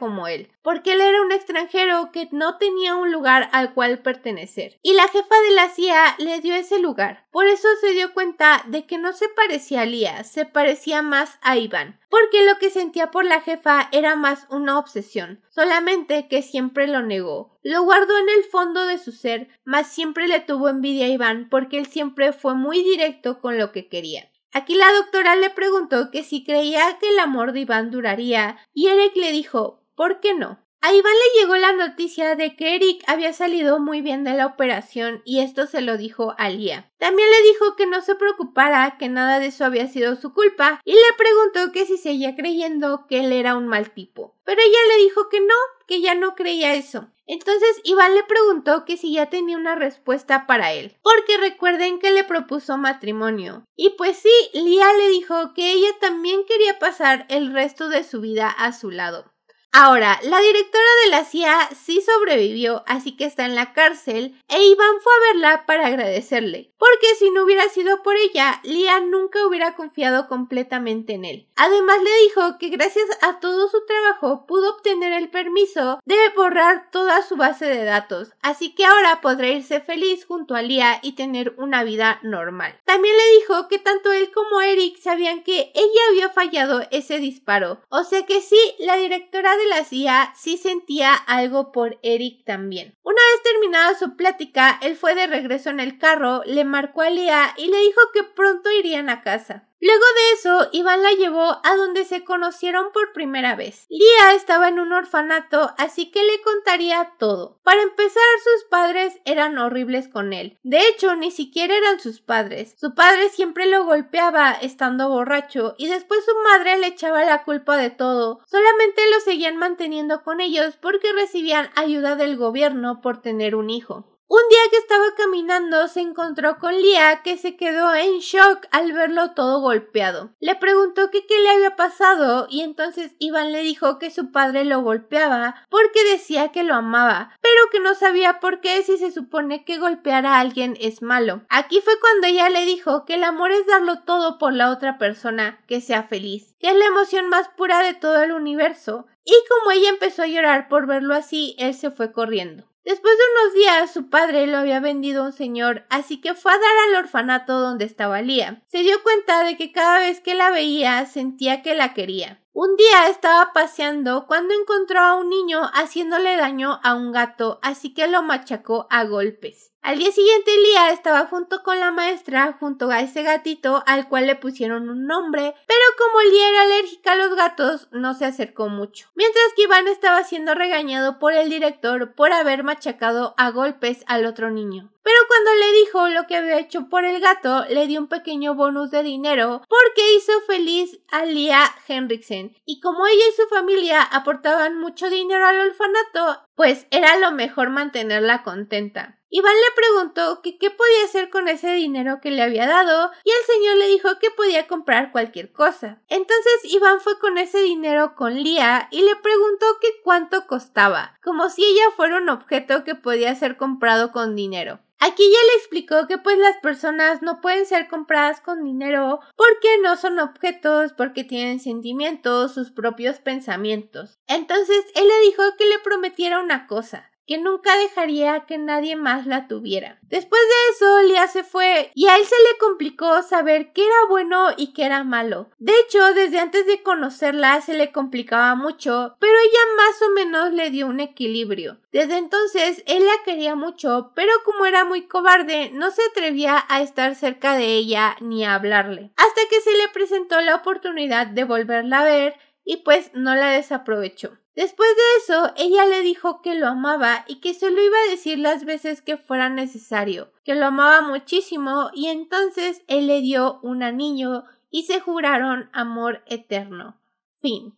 como él, porque él era un extranjero que no tenía un lugar al cual pertenecer. Y la jefa de la CIA le dio ese lugar. Por eso se dio cuenta de que no se parecía a Lía, se parecía más a Iván, porque lo que sentía por la jefa era más una obsesión, solamente que siempre lo negó. Lo guardó en el fondo de su ser, mas siempre le tuvo envidia a Iván porque él siempre fue muy directo con lo que quería. Aquí la doctora le preguntó que si creía que el amor de Iván duraría y Eric le dijo, ¿por qué no? A Iván le llegó la noticia de que Eric había salido muy bien de la operación y esto se lo dijo a Lia. También le dijo que no se preocupara, que nada de eso había sido su culpa y le preguntó que si seguía creyendo que él era un mal tipo. Pero ella le dijo que no, que ya no creía eso. Entonces Iván le preguntó que si ya tenía una respuesta para él, porque recuerden que le propuso matrimonio. Y pues sí, Lia le dijo que ella también quería pasar el resto de su vida a su lado. Ahora, la directora de la CIA sí sobrevivió, así que está en la cárcel, e Iván fue a verla para agradecerle, porque si no hubiera sido por ella, Lia nunca hubiera confiado completamente en él. Además le dijo que gracias a todo su trabajo pudo obtener el permiso de borrar toda su base de datos, así que ahora podrá irse feliz junto a Lia y tener una vida normal. También le dijo que tanto él como Eric sabían que ella había fallado ese disparo, o sea que sí, la directora la hacía sí sentía algo por Eric también. Una vez terminada su plática, él fue de regreso en el carro, le marcó a Lea y le dijo que pronto irían a casa. Luego de eso, Iván la llevó a donde se conocieron por primera vez. Lía estaba en un orfanato, así que le contaría todo. Para empezar, sus padres eran horribles con él. De hecho, ni siquiera eran sus padres. Su padre siempre lo golpeaba estando borracho y después su madre le echaba la culpa de todo. Solamente lo seguían manteniendo con ellos porque recibían ayuda del gobierno por tener un hijo. Un día que estaba caminando se encontró con Lia que se quedó en shock al verlo todo golpeado. Le preguntó que qué le había pasado y entonces Iván le dijo que su padre lo golpeaba porque decía que lo amaba, pero que no sabía por qué si se supone que golpear a alguien es malo. Aquí fue cuando ella le dijo que el amor es darlo todo por la otra persona que sea feliz, que es la emoción más pura de todo el universo, y como ella empezó a llorar por verlo así, él se fue corriendo. Después de unos días, su padre lo había vendido a un señor, así que fue a dar al orfanato donde estaba Lía. Se dio cuenta de que cada vez que la veía sentía que la quería. Un día estaba paseando cuando encontró a un niño haciéndole daño a un gato, así que lo machacó a golpes. Al día siguiente Lía estaba junto con la maestra, junto a ese gatito al cual le pusieron un nombre, pero como Lía era alérgica a los gatos, no se acercó mucho. Mientras que Iván estaba siendo regañado por el director por haber machacado a golpes al otro niño. Pero cuando le dijo lo que había hecho por el gato, le dio un pequeño bonus de dinero porque hizo feliz a Lia Henriksen. Y como ella y su familia aportaban mucho dinero al orfanato, pues era lo mejor mantenerla contenta. Iván le preguntó que qué podía hacer con ese dinero que le había dado y el señor le dijo que podía comprar cualquier cosa. Entonces Iván fue con ese dinero con Lía y le preguntó que cuánto costaba, como si ella fuera un objeto que podía ser comprado con dinero. Aquí ya le explicó que pues las personas no pueden ser compradas con dinero porque no son objetos, porque tienen sentimientos, sus propios pensamientos. Entonces él le dijo que le prometiera un cosa, que nunca dejaría que nadie más la tuviera. Después de eso, Lia se fue y a él se le complicó saber qué era bueno y qué era malo. De hecho, desde antes de conocerla se le complicaba mucho, pero ella más o menos le dio un equilibrio. Desde entonces, él la quería mucho, pero como era muy cobarde, no se atrevía a estar cerca de ella ni a hablarle. Hasta que se le presentó la oportunidad de volverla a ver y pues no la desaprovechó. Después de eso, ella le dijo que lo amaba y que se lo iba a decir las veces que fuera necesario, que lo amaba muchísimo y entonces él le dio un anillo y se juraron amor eterno. Fin.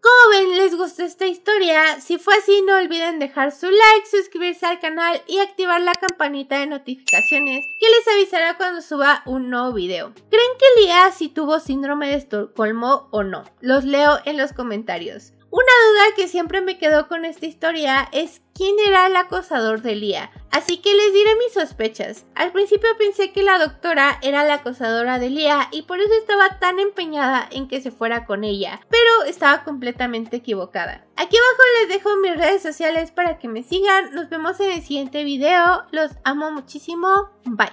¿Cómo ven, les gustó esta historia. Si fue así, no olviden dejar su like, suscribirse al canal y activar la campanita de notificaciones que les avisará cuando suba un nuevo video. ¿Creen que Lía si tuvo síndrome de Estocolmo o no? Los leo en los comentarios. Una duda que siempre me quedó con esta historia es quién era el acosador de Lia? Así que les diré mis sospechas. Al principio pensé que la doctora era la acosadora de Lia y por eso estaba tan empeñada en que se fuera con ella, pero estaba completamente equivocada. Aquí abajo les dejo mis redes sociales para que me sigan. Nos vemos en el siguiente video. Los amo muchísimo. Bye.